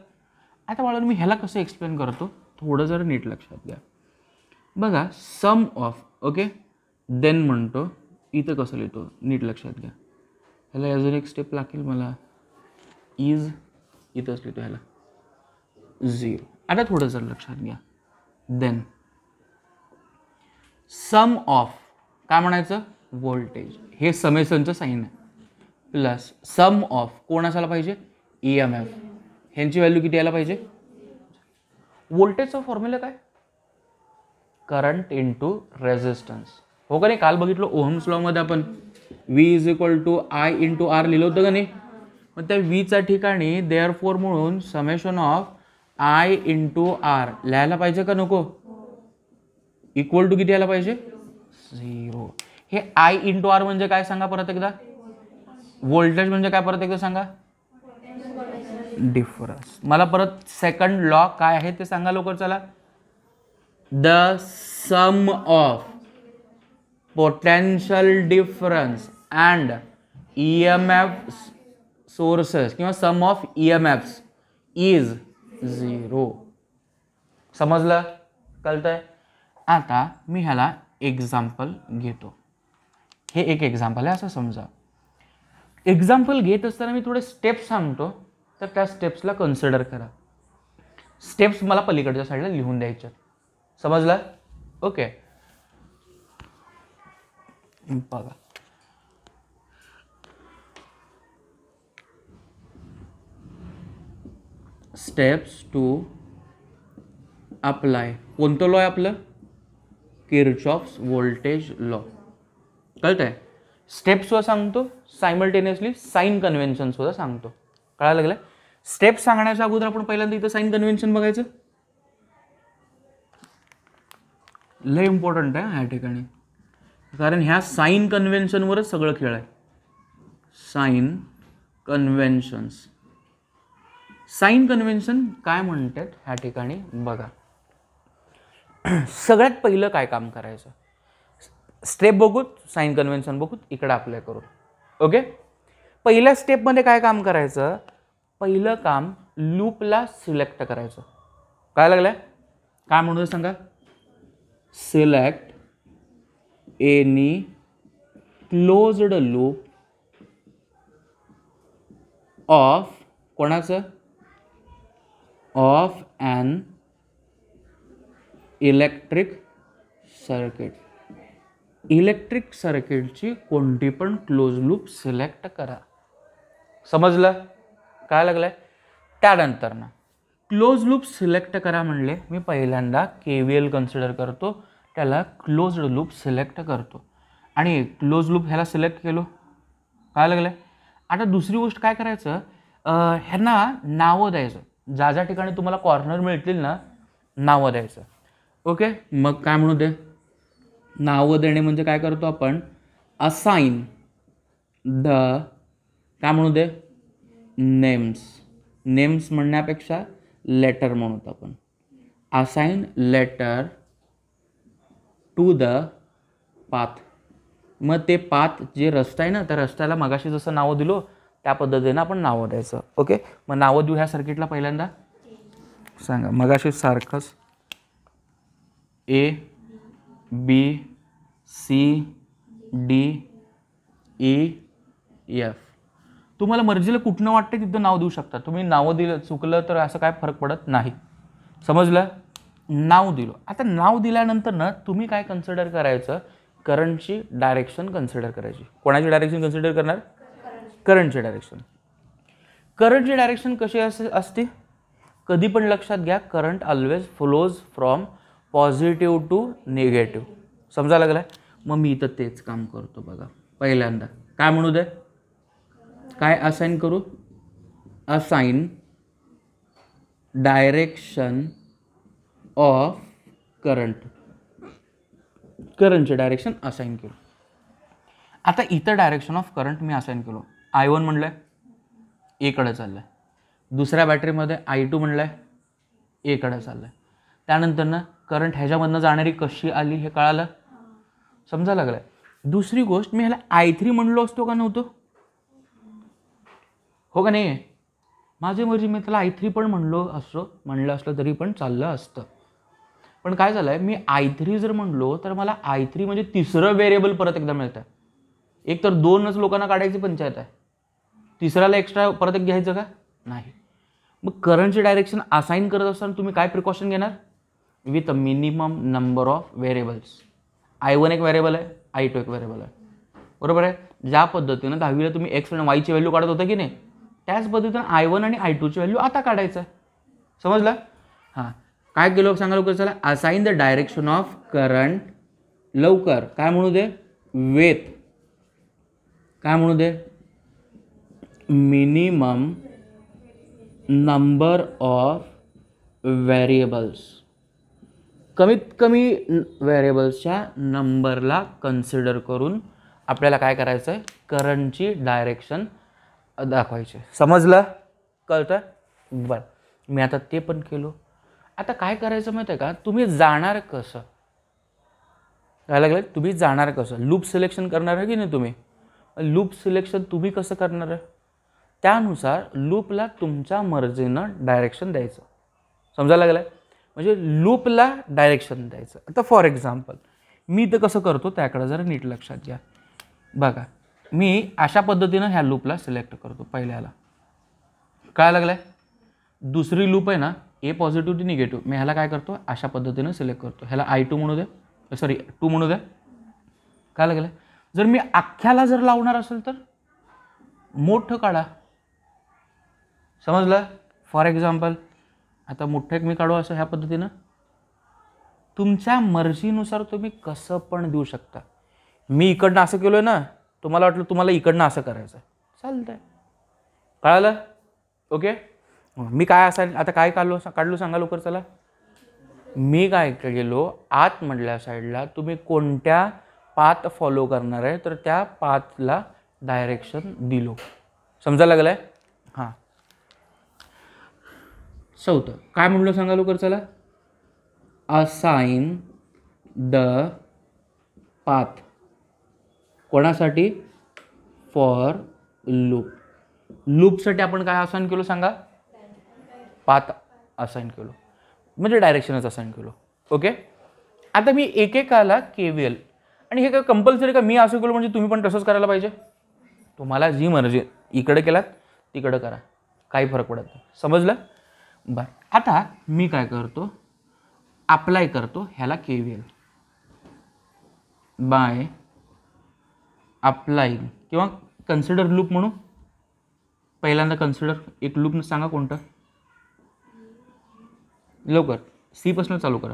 आता मला मी ह्याला कसं एक्सप्लेन करतो थोडं जरा नीट लक्षात घ्या बघा सम ऑफ ओके देन म्हणतो इथं कसं लिहितो नीट लक्षात घ्या ह्याला अजून एक स्टेप लागेल मला इज इथंच लिहितो ह्याला झिरो आता थोडं जर लक्षात घ्या देन सम ऑफ काय म्हणायचं व्होल्टेज हे समेसनचं साईन आहे प्लस सम ऑफ कोण असायला पाहिजे ई एम एफ ह्यांची व्हॅल्यू किती यायला पाहिजे व्होल्टेजचा फॉर्म्युला काय करंट इंटू रेझिस्टन्स हो का नाही काल बघितलं ओहम्स लॉमध्ये आपण V is equal to I into R लिहिलं होतं का नाही मग त्या व्हीच्या ठिकाणी देअर फोर म्हणून summation of I into R लिहायला पाहिजे का नको इक्वल टू किती यायला पाहिजे झिरो हे आय इंटू आर म्हणजे काय सांगा परत एकदा वोल्टेज म्हणजे काय परत एकदा सांगा डिफरन्स मला परत सेकंड लॉ काय आहे ते सांगा लवकर चला the sum of potential difference and E M F sources किंवा sum of E M Fs is zero समजलं कळतंय आता मी ह्याला एक्झाम्पल घेतो हे एक एक्झाम्पल आहे असं समजा एक्झाम्पल घेत असताना मी थोडे स्टेप सांगतो तर त्या स्टेप्सला कन्सिडर करा स्टेप्स मला पलीकडच्या साईडला लिहून द्यायच्या समजला ओके बघा स्टेप्स टू अप्लाय कोणतं लॉ आहे आपलं किरचॉप्स व्होल्टेज लॉ कळतंय आहे स्टेप्सवर सांगतो सायमल्टेनियसली साईन कन्व्हेन्शनसुद्धा सांगतो कळायला लागलं स्टेप सांगण्याच्या अगोदर आपण पहिल्यांदा इथं साईन कन्व्हेन्शन बघायचं लय इम्पॉर्टंट आहे ह्या ठिकाणी कारण ह्या साईन कन्व्हेन्शनवरच सगळं खेळ आहे साईन कन्व्हेन्शन्स साईन कन्व्हेन्शन काय म्हणतात ह्या ठिकाणी बघा सगळ्यात पहिलं काय काम करायचं स्टेप बघूत साईन कन्व्हेन्शन बघूत इकडं अप्लाय करू ओके पहिल्या स्टेपमध्ये काय काम करायचं पहिलं काम लूपला सिलेक्ट करायचं काय लागलं काय म्हणू सांगा select any closed loop of कोणाचं of and electric circuit electric सर्किटची कोणती पण क्लोज लूप सिलेक्ट करा समजलं काय लागलं आहे ना क्लोज लूप सिलेक्ट करा म्हणले मी पहिल्यांदा के व्ही एल कन्सिडर करतो त्याला क्लोज्ड लूप सिलेक्ट करतो आणि क्लोज लूप ह्याला सिलेक्ट केलो काय लागलं आता दुसरी गोष्ट काय करायचं ह्यांना नावं द्यायचं ज्या ज्या ठिकाणी तुम्हाला कॉर्नर मिळतील ना नावं द्यायचं ओके मग काय म्हणू दे नावं देणे म्हणजे काय करतो आपण असाईन द काय म्हणू दे नेम्स नेम्स म्हणण्यापेक्षा लेटर म्हणूत आपण assign letter to the path मग ते पाथ जे रस्ता आहे ना त्या रस्त्याला मगाशी जसं नावं दिलो त्या पद्धतीनं आपण नावं द्यायचं ओके मग नावं देऊ ह्या सर्किटला पहिल्यांदा सांगा मगाशी सारखंच A B C D E F तुम्हाला मर्जीला कुठनं वाटते तिथं नाव देऊ शकता तुम्ही नावं दिलं चुकलं तर असं काय फरक पडत नाही समजलं नाव दिलं आता नाव दिल्यानंतर ना तुम्ही काय कन्सिडर करायचं करंटची डायरेक्शन कन्सिडर करायची कोणाची डायरेक्शन कन्सिडर करणार करंटची डायरेक्शन करंटची डायरेक्शन कशी असे असते कधी पण लक्षात घ्या current always flows from positive to negative समजा लागला मग मी इथं तेच काम करतो बघा पहिल्यांदा काय म्हणू दे काय असाइन करू असाइन डायरेक्शन ऑफ करंट करंटचे डायरेक्शन असाइन केलं आता इतर डायरेक्शन ऑफ करंट मी असाइन केलो आय वन म्हणलं आहे एकडं चाललं आहे दुसऱ्या बॅटरीमध्ये आय टू म्हणलं आहे एकडं चाललं आहे त्यानंतरनं करंट ह्याच्यामधनं जाणारी कशी आली हे कळालं समजा लागलं दुसरी गोष्ट मी ह्याला आय थ्री म्हणलो असतो का नव्हतो हो का नाही माझे मर्जी मी त्याला आय थ्री पण म्हणलो असो म्हणलं असलं तरी पण चाललं असतं पण काय झालं आहे मी आय थ्री जर म्हणलो तर मला आय थ्री म्हणजे तिसरं व्हेरिएबल परत एकदा मिळतं आहे एक तर दोनच लोकांना काढायची पंचायत आहे तिसऱ्याला एक्स्ट्रा परत एक घ्यायचं का नाही मग करंटचे डायरेक्शन असाईन करत असताना तुम्ही काय प्रिकॉशन घेणार with a minimum number of variables I one एक व्हेरिएबल आहे आय टू एक व्हेरिएबल आहे बरोबर आहे ज्या पद्धतीनं दहावीला तुम्ही एक्स आणि वायची व्हॅल्यू काढत होता की नाही त्याच पद्धतीनं आय वन आणि आय टूची व्हॅल्यू आता काढायचं आहे समजलं हां काय केलं सांगा लवकर चला assign the direction of current लवकर काय म्हणू दे वेथ काय म्हणू दे मिनिमम नंबर ऑफ व्हेरिएबल्स कमीत कमी व्हेरिएबल्सच्या नंबरला कन्सिडर करून आपल्याला काय करायचं आहे करंटची डायरेक्शन दाखवायचे समजलं कळतं बरं मी आता ते पण केलो आता काय करायचं माहिती आहे का तुम्ही जाणार कसं काय लागलं तुम्ही जाणार कसं लूप सिलेक्शन करणार आहे की नाही तुम्ही लूप सिलेक्शन तुम्ही कसं करणार आहे त्यानुसार लूपला तुमच्या मर्जीनं डायरेक्शन द्यायचं समजायला लागलं आहे म्हणजे लूपला डायरेक्शन द्यायचं आता फॉर एक्झाम्पल मी तर कसं करतो त्याकडं जरा नीट लक्षात घ्या बघा मी अशा पद्धतीनं ह्या लूपला सिलेक्ट करतो पहिल्याला काय लागलं आहे दुसरी लूप आहे ना ए पॉझिटिव्ह टू निगेटिव्ह मी ह्याला काय करतो अशा पद्धतीनं सिलेक्ट करतो ह्याला आय टू म्हणू द्या सॉरी टू म्हणू द्या काय लागलं आहे जर मी अख्ख्याला जर लावणार असेल तर मोठं काढा समजलं फॉर एक्झाम्पल आता मोठं एक मी काढू असं ह्या पद्धतीनं तुमच्या मर्जीनुसार तुम्ही कसं पण देऊ शकता मी इकडनं असं केलो आहे ना तुम्हाला वाटलं तुम्हाला इकडनं असं करायचं आहे चालतं आहे कळालं ओके मी काय असायला आता काय काढलो काढलो सांगा लवकर चला मी काय गेलो आत म्हटल्या साईडला तुम्ही कोणत्या पाथ फॉलो करणार आहे तर त्या पाथला डायरेक्शन दिलो समजा लागलं आहे हां चौथं काय म्हणलो सांगा लवकर चला असाईन द पाथ कोणासाठी फॉर लूप लूपसाठी आपण काय असाइन केलो सांगा पात असाइन केलो म्हणजे डायरेक्शनच असाइन केलो ओके आता मी एकेकाला के व्ही एल आणि हे काय कंपल्सरी का मी असं केलो म्हणजे तुम्ही पण तसंच करायला पाहिजे तुम्हाला जी मर्जी इकडे केलात तिकडं करा काही फरक पडत नाही समजलं बरं आता मी काय करतो अप्लाय करतो ह्याला K V L by apply किंवा कन्सिडर लूप म्हणू पहिल्यांदा कन्सिडर एक लूप सांगा कोणतं लवकर सीपासून चालू करा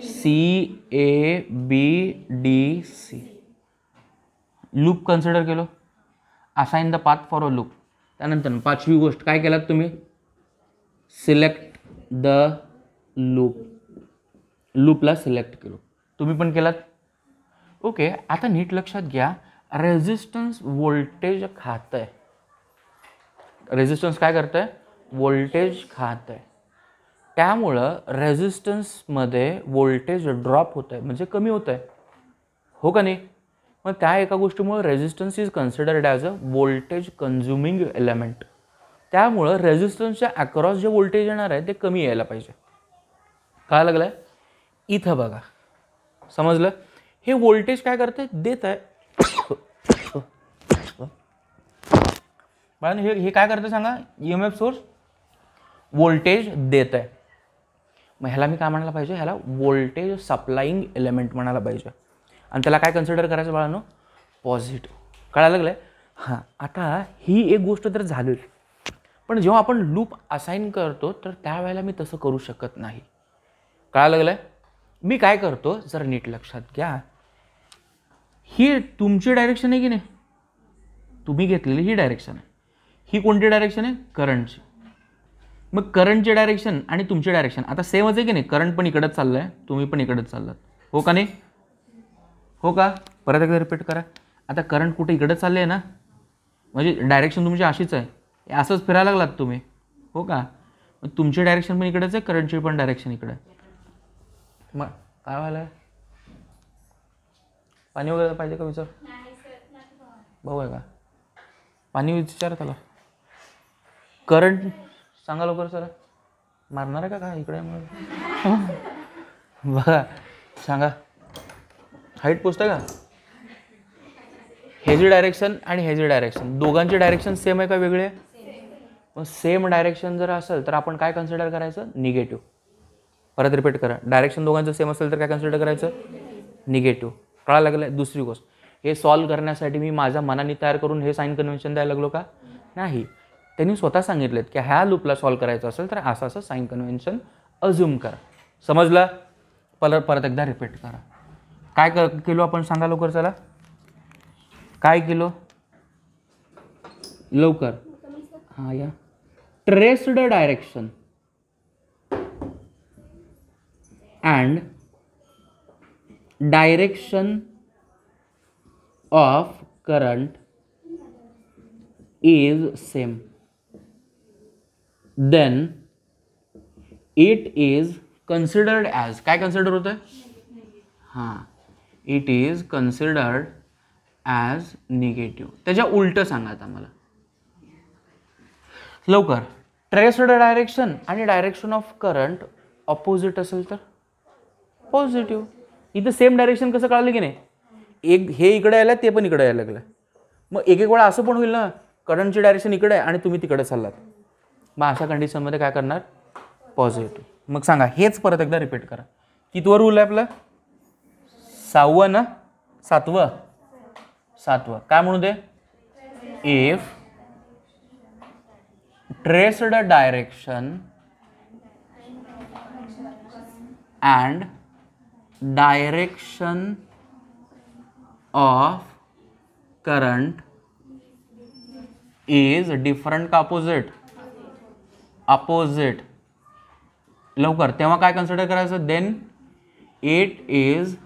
C A B D C loop consider केलो assign the path for a loop त्यानंतर पाचवी गोष्ट काय केलात तुम्ही सिलेक्ट द लूप लूपला सिलेक्ट केलो तुम्ही पण केलात ओके आता नीट लक्षात घ्या रेझिस्टन्स वोल्टेज खात आहे रेझिस्टन्स काय करतं आहे वोल्टेज खात आहे त्यामुळं रेझिस्टन्समध्ये वोल्टेज ड्रॉप होत आहे म्हणजे कमी होत आहे हो का नाही मग त्या एका गोष्टीमुळं resistance is considered as a voltage consuming element त्यामुळं रेझिस्टन्सच्या अक्रॉस जे वोल्टेज येणार आहे ते कमी यायला पाहिजे काय लागलं आहे इथं बघा समजलं हे वोल्टेज काय करते देत आहे बाळा हे हे काय करतं सांगा E M F source voltage देत आहे मग ह्याला मी काय म्हणायला पाहिजे ह्याला वोल्टेज सप्लाईंग एलिमेंट म्हणायला पाहिजे आणि त्याला काय कन्सिडर करायचं बाळानो पॉझिटिव्ह कळायला लागलं आहे हां आता ही एक गोष्ट तर झालीच पण जेव्हा आपण लूप असाईन करतो तर त्यावेळेला मी तसं करू शकत नाही कळायला लागलं आहे मी काय करतो जर नीट लक्षात घ्या ही तुमची डायरेक्शन आहे की नाही तुम्ही घेतलेली ही डायरेक्शन आहे ही कोणती डायरेक्शन आहे करंटची मग करंटचे डायरेक्शन आणि तुमचे डायरेक्शन आता सेमच आहे की नाही करंट पण इकडंच चाललं आहे तुम्ही पण इकडंच चाललात हो का नाही हो का परत एकदा रिपीट करा आता करंट कुठे इकडंच चालले आहे ना म्हणजे डायरेक्शन तुमची अशीच आहे असंच फिरायला लागलात तुम्ही हो का मग तुमचे डायरेक्शन पण इकडंच आहे करंटची पण डायरेक्शन इकडं मग काय व्हायला पाणी वगैरे पाहिजे का विचार भाऊ आहे का पाणी विचार त्याला करंट सांगा लवकर सर मारणार आहे का का इकडे मग बघा सांगा हाईट पोचत का हेजी डायरेक्शन आणि हेजी डायरेक्शन दोघांचे डायरेक्शन सेम आहे का वेगळे पण सेम डायरेक्शन जर असेल तर आपण काय कन्सिडर करायचं निगेटिव्ह परत रिपीट करा डायरेक्शन दोघांचं सेम असेल तर काय कन्सिडर करायचं निगेटिव्ह कळायला लागलं आहे दुसरी गोष्ट हे सॉल्व करण्यासाठी मी माझ्या मनाने तयार करून हे साईन कन्व्हेन्शन द्यायला लागलो का नाही त्यांनी स्वतः सांगितलेत की ह्या लूपला सॉल्व करायचं असेल तर असं असं साईन कन्व्हेन्शन अज्युम करा समजलं परत परत एकदा रिपीट करा काय क किलो आपण सांगा लवकर चला काय किलो लवकर हां या traced direction and direction of current is same then it is considered as काय कन्सिडर होतं आहे हां it is considered as negative त्याच्या उलटं सांगा आता मला लवकर ट्रेसड डायरेक्शन आणि डायरेक्शन ऑफ करंट ऑपोजिट असेल तर पॉझिटिव्ह इथं सेम डायरेक्शन कसं कळालं की नाही एक हे इकडे यायला ते पण इकडे यायला लागलं मग एक एक वेळा असं पण होईल ना करंटची डायरेक्शन इकडे आहे आणि तुम्ही तिकडे चाललात मग अशा कंडिशनमध्ये काय करणार पॉझिटिव्ह मग सांगा हेच परत एकदा रिपीट करा कितवं रूल आहे आपलं सहावं ना सातवं सातवं काय म्हणू दे if traced direction and direction of current is different का अपोजिट अपोजिट लवकर तेव्हा काय कन्सिडर करायचं then it is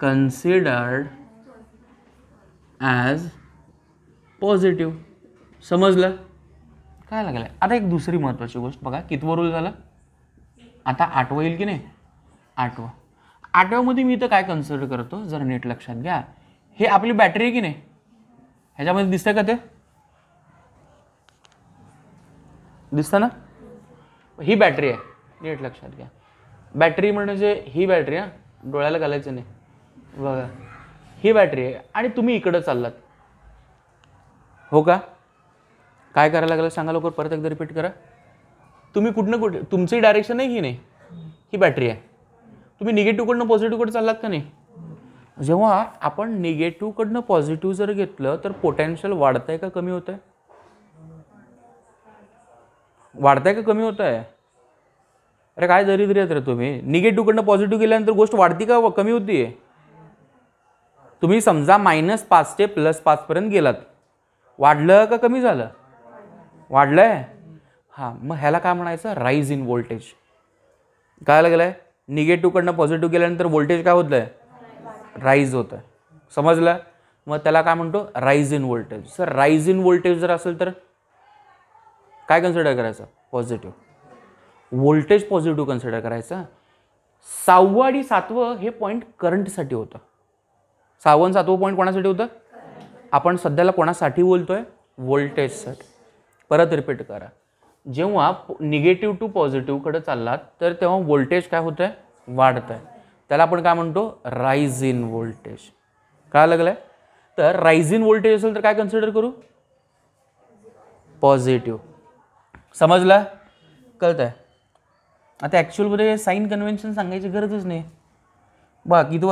considered as positive समजलं काय लागलं आता एक दुसरी महत्त्वाची गोष्ट बघा कितवं रूल झालं आता आठवं येईल की नाही आठवा आठव्यामध्ये मी इथं काय कन्सिडर करतो जर नीट लक्षात घ्या हे आपली बॅटरी आहे की नाही ह्याच्यामध्ये दिसतं का ते दिसतं ना ही बॅटरी आहे नीट लक्षात घ्या बॅटरी म्हणजे ही बॅटरी हां डोळ्याला घालायचं नाही बघा ही बॅटरी आहे आणि तुम्ही इकडं चाललात हो का काय करायला लागलं सांगा लवकर परत एकदा रिपीट करा तुम्ही कुठनं कुठे तुमची डायरेक्शन आहे की नाही ही बॅटरी आहे तुम्ही निगेटिव्हकडनं पॉझिटिव्हकडे चाललात का नाही जेव्हा आपण निगेटिव्हकडनं पॉझिटिव्ह जर घेतलं तर पोटॅन्शियल वाढत आहे का कमी होत आहे आहे का कमी होत आहे अरे काय दरिद्र येत रे तुम्ही निगेटिव्हकडनं पॉझिटिव्ह गेल्यानंतर गोष्ट वाढती का कमी होती तुम्ही समजा मायनस पाच ते प्लस पाचपर्यंत गेलात वाढलं का कमी झालं वाढलं आहे हां मग ह्याला काय म्हणायचं राईज इन वोल्टेज काय लागलं आहे निगेटिव्हकडनं पॉझिटिव्ह गेल्यानंतर वोल्टेज काय होतं आहे राईज होतं आहे समजलं मग त्याला काय म्हणतो rise in voltage sir rise in voltage जर असेल तर काय कन्सिडर करायचं पॉझिटिव्ह वोल्टेज पॉझिटिव्ह कन्सिडर करायचं सहावं आणि सातवं हे पॉईंट करंटसाठी होतं सहावं सातवं पॉईंट कोणासाठी होतं आपण सध्याला कोणासाठी बोलतो आहे वोल्टेजसाठी परत रिपीट करा जेव्हा निगेटिव्ह टू पॉझिटिव्हकडे चाललात तर तेव्हा व्होल्टेज काय होतं आहे वाढतं आहे त्याला आपण काय म्हणतो राईज इन व्होल्टेज काय लागलं आहे तर राईज इन व्होल्टेज असेल तर काय कन्सिडर करू पॉझिटिव्ह समजलं कळतं आहे आता ॲक्च्युअलमध्ये साईन कन्व्हेन्शन सांगायची गरजच नाही बा किती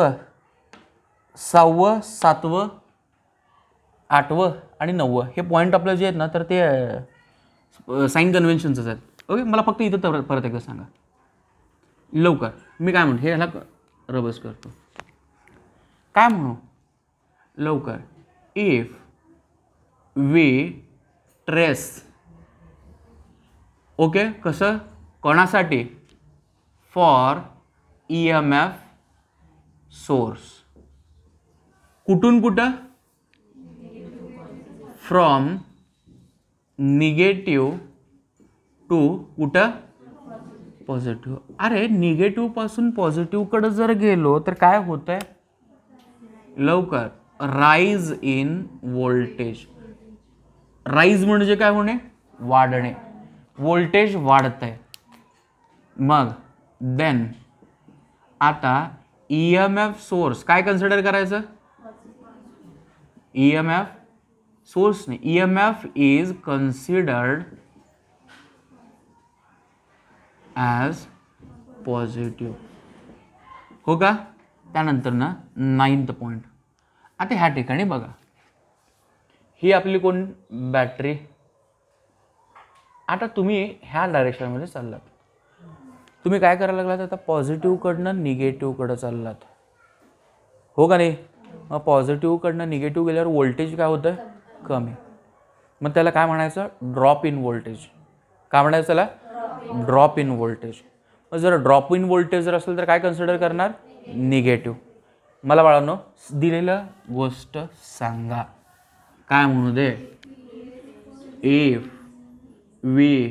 सहावं सातवं आठवं आणि नववं हे पॉईंट आपलं जे आहेत ना तर ते साईन कन्व्हेन्शनचंच आहेत ओके मला फक्त इथं तर परत एकदा सांगा लवकर मी काय म्हणतो हे ह्याला रबस करतो काय म्हणू लवकर इफ वी ट्रेस ओके कसं कोणासाठी for E M F source कुठून कुठं फ्रॉम निगेटिव टू कुठं पॉझिटिव्ह अरे निगेटिव्हपासून पॉझिटिव्हकडं जर गेलो तर काय होतं आहे लवकर राईज इन वोल्टेज राईज म्हणजे काय होणे वाढणे वोल्टेज वाढत आहे मग देन आता ई एम एफ सोर्स काय कन्सिडर करायचं ई एम एफ सोर्स ने EMF is considered as positive हो का त्यानंतर ना नाईन्थ पॉईंट आता ह्या ठिकाणी बघा ही आपली कोण बॅटरी आता तुम्ही ह्या डायरेक्शनमध्ये चाललात तुम्ही काय करायला लागलात आता पॉझिटिव्हकडनं निगेटिव्हकडं चाललात हो का नाही मग पॉझिटिव्हकडनं निगेटिव्ह गेल्यावर वोल्टेज काय होतं कमी मग त्याला काय म्हणायचं ड्रॉप इन व्होल्टेज काय म्हणायचं त्याला ड्रॉप इन व्होल्टेज मग जर ड्रॉप इन व्होल्टेज जर असेल तर काय कन्सिडर करणार निगेटिव्ह मला बाळांनो दिलेलं गोष्ट सांगा काय म्हणू दे इफ वी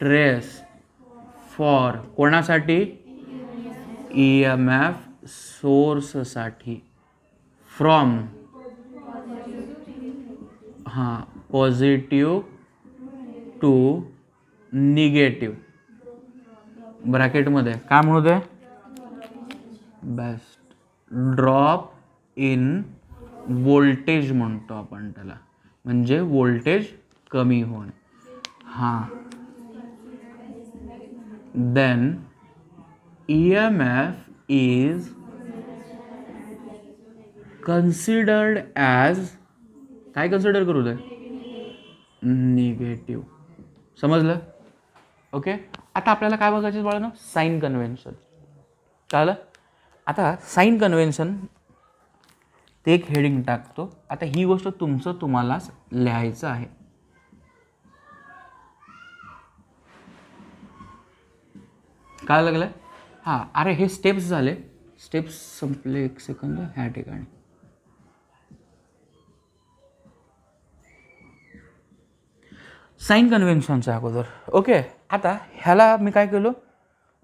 ट्रेस फॉर कोणासाठी ई एम एफ सोर्ससाठी फ्रॉम हां पॉझिटिव टू निगेटिव्ह ब्रॅकेटमध्ये काय म्हणू दे बेस्ट ड्रॉप इन वोल्टेज म्हणतो आपण त्याला म्हणजे वोल्टेज कमी होणे हां then E M F is considered as काय कन्सिडर करू दे निगेटिव्ह समजलं ओके आता आपल्याला काय बघायचं बाळा ना साईन कन्व्हेन्शन कळलं आता साईन कन्व्हेन्शन ते एक हेडिंग टाकतो आता ही गोष्ट तुमचं तुम्हालाच लिहायचं आहे काय लागलं हां अरे हे स्टेप्स झाले स्टेप्स संपले एक सेकंद ह्या ठिकाणी साईन कन्व्हेन्शनच्या अगोदर ओके आता ह्याला मी काय केलो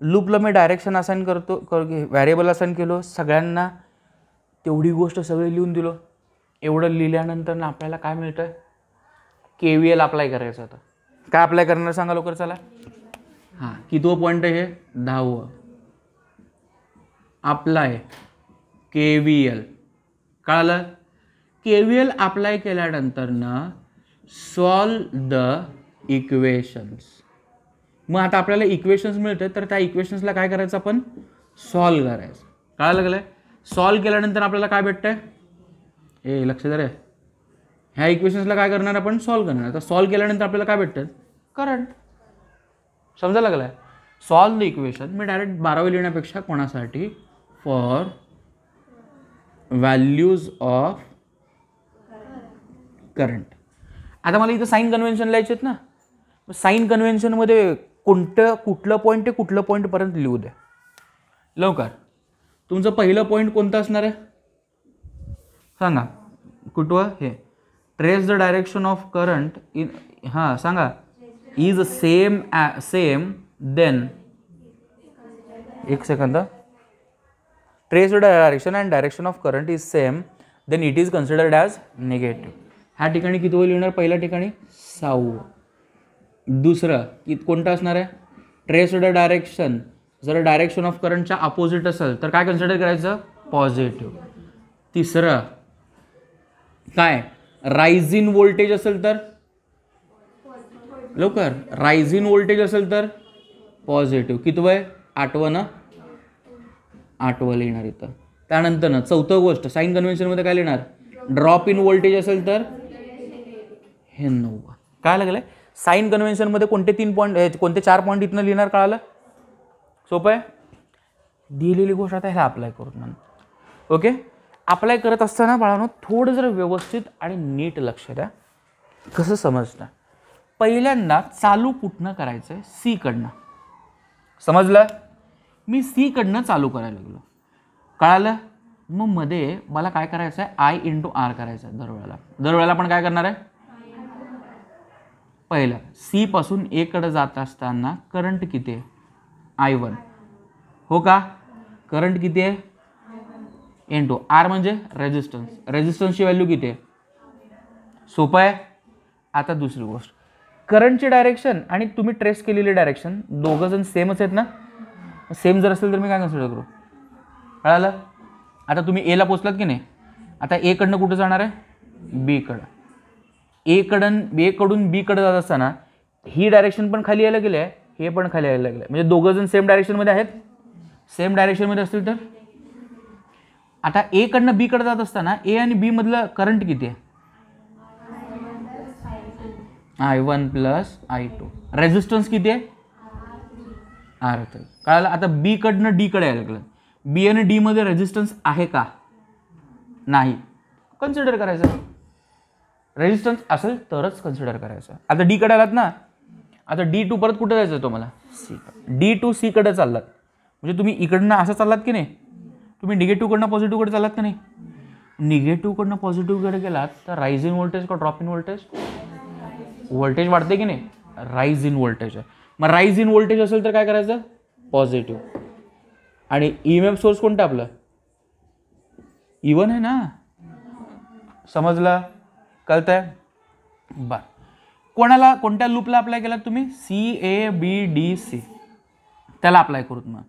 लूपला मी डायरेक्शन असाइन करतो कर व्हॅरिएबल असाईन केलो सगळ्यांना तेवढी गोष्ट सगळी लिहून दिलो एवढं लिहिल्यानंतर ना आपल्याला काय मिळतं के व्ही एल अप्लाय करायचं होतं काय अप्लाय करणार सांगा लवकर चला हां तो पॉईंट आहे दहावं अप्लाय के व्ही एल कळालं के व्ही एल अप्लाय ना सॉल्व द इक्वेशन्स मग आता आपल्याला इक्वेशन्स मिळतं तर त्या इक्वेशन्सला काय करायचं आपण सॉल्व करायचं काय लागलं आहे सॉल्व केल्यानंतर आपल्याला काय आहे ए लक्ष रे ह्या इक्वेशन्सला काय करणार आपण सॉल्व करणार आता सॉल्व केल्यानंतर आपल्याला काय भेटतं करंट समजायला लागलं आहे सॉल्व द इक्वेशन मी डायरेक्ट बारावी लिहिण्यापेक्षा कोणासाठी फॉर व्हॅल्यूज ऑफ करंट आता मला इथं साईन कन्व्हेन्शन लिहायचे आहेत ना साईन कन्व्हेन्शनमध्ये कोणतं कुठलं पॉईंट ते कुठलं पॉईंटपर्यंत लिहू द्या लवकर तुमचं पहिलं पॉईंट कोणतं असणार आहे सांगा कुठवं हे trace the direction of current in हां सांगा is same a same then एक second trace the direction and direction of current is same then it is considered as negative ह्या ठिकाणी किती होईल येणार पहिल्या ठिकाणी सहावं दुसरं की कोणतं असणार आहे ट्रेस डायरेक्शन जर डायरेक्शन ऑफ करंटच्या अपोजिट असेल तर काय कन्सिडर करायचं पॉझिटिव्ह तिसरं काय राईज इन वोल्टेज असेल तर लवकर राईज इन वोल्टेज असेल तर पॉझिटिव्ह कितवं आहे आठवं ना आठवं लिहिणार इथं ना चौथं गोष्ट साईन कन्व्हेन्शनमध्ये काय लिहिणार ड्रॉप इन वोल्टेज असेल तर हे नव्वद काय लागलं आहे साईन कन्व्हेन्शनमध्ये कोणते तीन पॉईंट कोणते चार पॉईंट इथनं लिहिणार कळालं सोपं आहे दिलेली गोष्ट आता ह्याला अप्लाय करून म्हणून ओके अप्लाय करत असताना बाळानो थोडं जर व्यवस्थित आणि नीट लक्ष द्या कसं समजतं पहिल्यांदा चालू कुठनं करायचं आहे सीकडनं समजलं मी सीकडनं चालू करायला लागलो कळालं मग मध्ये मला काय करायचं आहे आय इंटू आर करायचं आहे दरवेळेला दरवेळेला आपण काय करणार आहे पहिलं सीपासून एकडं जात असताना करंट किती आहे आय वन हो का करंट किती आहे एन टू आर म्हणजे रेजिस्टन्स रेजिस्टन्सची व्हॅल्यू किती आहे सोपं आहे आता दुसरी गोष्ट करंटची डायरेक्शन आणि तुम्ही ट्रेस केलेली डायरेक्शन दोघं जण सेमच आहेत ना सेम जर असेल तर मी काय कन्सिडर करू कळालं आता तुम्ही एला पोचलात की नाही आता एकडनं कुठं जाणार आहे बीकडं ए एकडून एकडून बीकडे जात असताना ही डायरेक्शन पण खाली यायला गेली आहे हे पण खाली यायला लागलं म्हणजे दोघं जण सेम डायरेक्शनमध्ये आहेत सेम डायरेक्शनमध्ये असतील तर आता एकडनं बीकडे जात असताना ए आणि बीमधलं करंट किती आहे I one plus I two resistance किती आहे आर थ्री कळालं आता बीकडनं डीकडे यायला लागलं बी आणि डीमध्ये रेझिस्टन्स आहे का नाही कन्सिडर करायचं रेजिस्टन्स असेल तरच कन्सिडर करायचं आता डी कडे आलात ना आता डी टू परत कुठं जायचं तुम्हाला सी डी टू कडे चाललात म्हणजे तुम्ही इकडनं असं चाललात की नाही तुम्ही निगेटिव्हकडनं पॉझिटिव्हकडे चाललात की नाही निगेटिव्हकडनं पॉझिटिव्हकडे गेलात तर राईज इन व्होल्टेज का ड्रॉप इन व्होल्टेज व्होल्टेज वाढते की नाही राईज इन व्होल्टेज आहे मग राईज इन व्होल्टेज असेल तर काय करायचं पॉझिटिव्ह आणि एफ e सोर्स कोणतं आपलं इवन e आहे ना समजला कळत आहे बर कोणाला कोणत्या लूपला अप्लाय केला तुम्ही C A B D C त्याला अप्लाय करू मग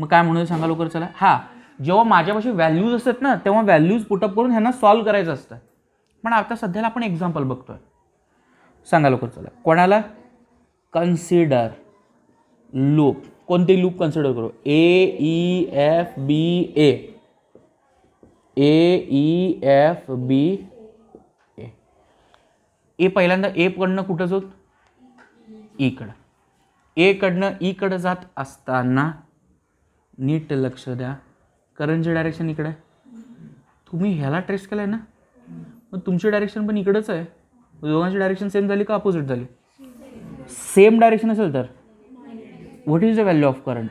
मग काय म्हणून सांगा लवकर चला हां जेव्हा माझ्यापाशी व्हॅल्यूज असतात ना तेव्हा व्हॅल्यूज पुटअप करून ह्यांना सॉल्व्ह करायचं असतं पण आता सध्याला आपण एक्झाम्पल बघतोय सांगा लवकर चला कोणाला कन्सिडर लूप कोणती लूप कन्सिडर करू A E F B A A E F B A पहिल्यांदा एकडनं कुठं जात ईकडं एकडनं ईकडं जात असताना नीट लक्ष द्या करंटचे डायरेक्शन इकडे तुम्ही ह्याला ट्रेस केलं आहे ना मग तुमची डायरेक्शन पण इकडंच आहे दोघांची डायरेक्शन सेम झाली का अपोजिट झाली सेम डायरेक्शन असेल तर what is the value of current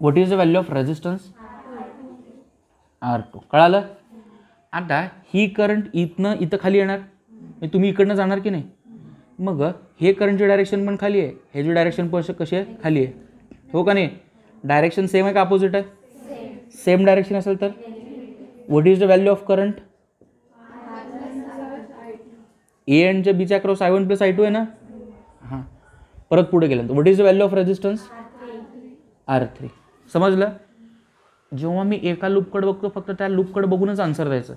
what is the value of resistance R two कळालं आता ही करंट इथनं इथं खाली येणार म्हणजे तुम्ही इकडनं जाणार की नाही मग हे करंटचे डायरेक्शन पण खाली आहे हे जे डायरेक्शन पण कसे आहे खाली आहे हो का नाही डायरेक्शन सेम आहे का अपोजिट आहे सेम डायरेक्शन असेल तर what is the value of current A and जे बीचा cross I one plus I two आहे ना हां परत पुढे गेल्यानंतर what is the value of resistance R three समजलं जेव्हा मी एका लूपकडे बघतो फक्त त्या लूपकडे बघूनच आन्सर द्यायचं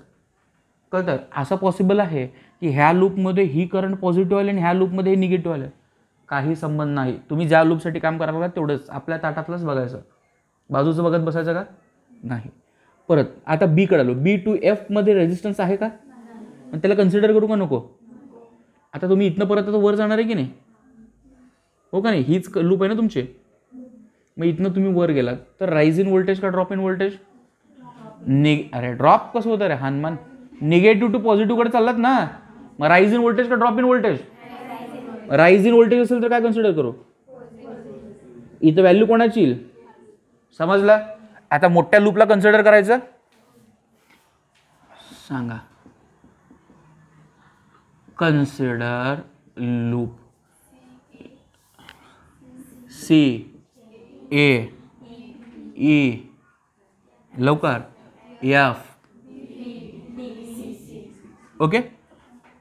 कळतं असं पॉसिबल आहे की ह्या लूपमध्ये ही करंट पॉझिटिव्ह आली आणि ह्या लूपमध्ये हे निगेटिव्ह आलं काही संबंध नाही तुम्ही ज्या लूपसाठी काम करायला लागला तेवढंच आपल्या ताटातलंच बघायचं बाजूचं बघत बसायचं का नाही परत आता बी आलो बी टू एफमध्ये रेजिस्टन्स आहे का मग त्याला कन्सिडर करू का नको आता तुम्ही इथनं परत आता वर जाणार आहे की नाही हो का नाही हीच लूप आहे ना तुमची मग इथनं तुम्ही वर गेलात तर राईज इन व्होल्टेज का ड्रॉप इन व्होल्टेज नि अरे ड्रॉप कसं होतं रे हनुमान निगेटिव्ह टू पॉझिटिव्हकडे चाललात ना मग राईज इन व्होल्टेज का drop in voltage rise in voltage असेल तर काय कन्सिडर करू इथं व्हॅल्यू कोणाची येईल समजला आता मोठ्या लूपला कन्सिडर करायचं सांगा consider loop C A E लवकर एफ ओके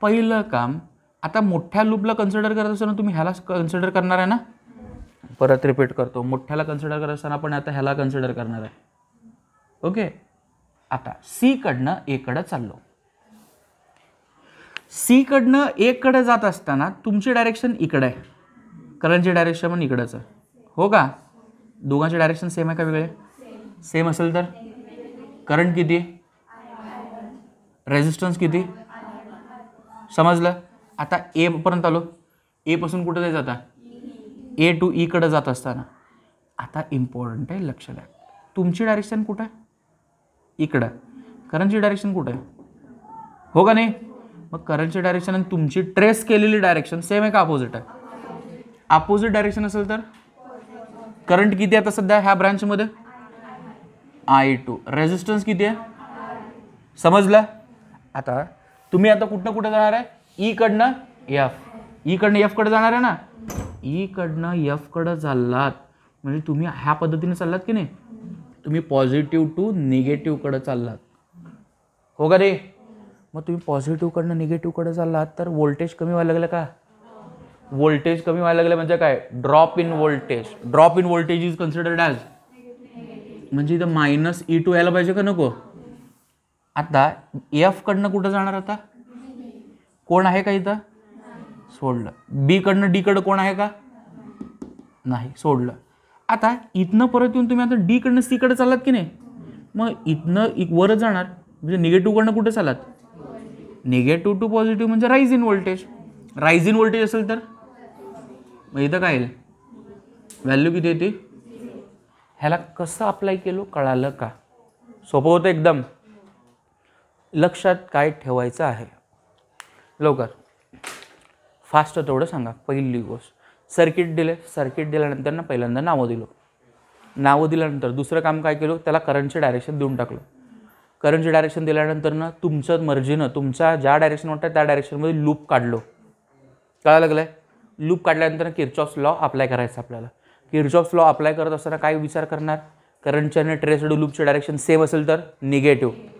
पहिलं काम आता मोठ्या लूपला कन्सिडर करत असताना तुम्ही ह्याला कन्सिडर करणार आहे ना परत रिपीट करतो मोठ्याला कन्सिडर करत असताना आपण आता ह्याला कन्सिडर करणार आहे ओके आता सीकडनं एकडं चाललो सीकडनं एककडं जात असताना तुमची डायरेक्शन इकडं आहे करंटची डायरेक्शन पण इकडंच आहे हो का दोघांचे डायरेक्शन सेम आहे का वेगळे सेम असेल तर करंट किती रेजिस्टन्स किती समजलं आता एपर्यंत आलो एपासून कुठं जायचं आता ए टू ईकडं जात असताना आता इम्पॉर्टंट आहे लक्ष द्या तुमची डायरेक्शन कुठं आहे इकडं करंटची डायरेक्शन कुठं आहे हो का नाही मग करंटची डायरेक्शन आणि तुमची ट्रेस केलेली डायरेक्शन सेम आहे का अपोजिट आहे अपोजिट डायरेक्शन असेल तर करंट किती आता सध्या ह्या ब्रांचमध्ये आय टू रेजिस्टन्स किती आहे समजलं आता तुम्ही आता कुठनं कुठं जाणार आहे ईकडनं e एफ ईकडनं e एफकडे जाणार आहे ना ईकडनं e एफकडं चाललात म्हणजे तुम्ही ह्या पद्धतीने चाललात की नाही तुम्ही पॉझिटिव्ह टू निगेटिव्हकडं चाललात हो का रे मग तुम्ही पॉझिटिव्हकडनं कडे चाललात तर व्होल्टेज कमी व्हायला लागलं का व्होल्टेज कमी व्हायला लागलं म्हणजे काय drop in voltage drop in voltage is considered as म्हणजे इथं मायनस ई टू यायला पाहिजे का नको आता कडनं कुठं जाणार आता कोण आहे का इथं सोडलं डी डीकडं कोण आहे का नाही सोडलं आता इथनं परत येऊन तुम्ही आता डीकडनं कडे चालत की नाही मग इथनं एक वरच जाणार म्हणजे निगेटिव्हकडनं कुठं चालात निगेटिव्ह टू पॉझिटिव्ह म्हणजे rise in voltage rise in voltage असेल तर मग इथं काय येईल व्हॅल्यू किती येते ह्याला कसं अप्लाय केलो कळालं का सोपं होतं एकदम लक्षात काय ठेवायचं आहे लवकर फास्ट तेवढं सांगा पहिली गोष्ट सर्किट दिले सर्किट दिल्यानंतर ना पहिल्यांदा नावं दिलो नावं दिल्यानंतर दुसरं काम काय केलं त्याला करंटचे डायरेक्शन देऊन टाकलं करंटचे डायरेक्शन दिल्यानंतर ना तुमचं मर्जीनं तुमचा ज्या डायरेक्शन वाटतं त्या डायरेक्शनमध्ये लूप काढलो कळायला लागलं आहे लूप काढल्यानंतर किरचॉफ्स लॉ अप्लाय करायचा आपल्याला किरचॉफ्स लॉ अप्लाय करत असताना काय विचार करणार करंटच्या आणि ट्रेसड लूपचे डायरेक्शन सेम असेल तर निगेटिव्ह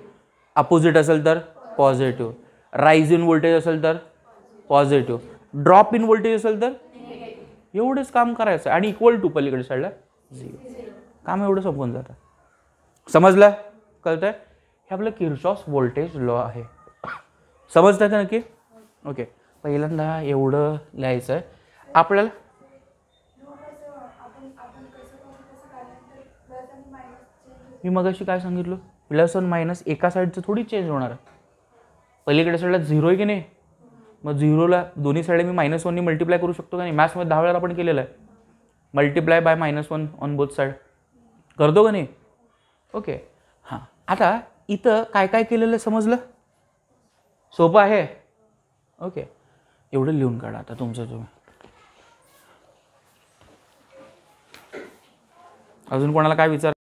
अपोजिट असेल तर पॉझिटिव्ह राईज इन व्होल्टेज असेल तर पॉझिटिव्ह ड्रॉप इन व्होल्टेज असेल तर एवढंच काम करायचं आणि इक्वल टू पलीकडे साईडला झिरो काम एवढं संपून जातं समजलं कळतंय हे आपलं किर्चॉस वोल्टेज लॉ आहे समजताय का नक्की ओके पहिल्यांदा एवढं लिहायचं आहे आपल्याला मी मग अशी काय सांगितलं प्लस आणि मायनस एका साईडचं थोडी चेंज होणार पलीकडे साईडला झिरो आहे की नाही मग झिरोला दोन्ही साईड मी मायनस वननी मल्टिप्लाय करू शकतो का नाही मॅथ्समध्ये दहा वेळेला आपण केलेलं आहे multiply by minus one on both side करतो का नाही ओके हां आता इथं काय काय केलेलं समजलं सोपं आहे ओके एवढं लिहून काढा आता तुमचं तुम्ही अजून कोणाला काय विचार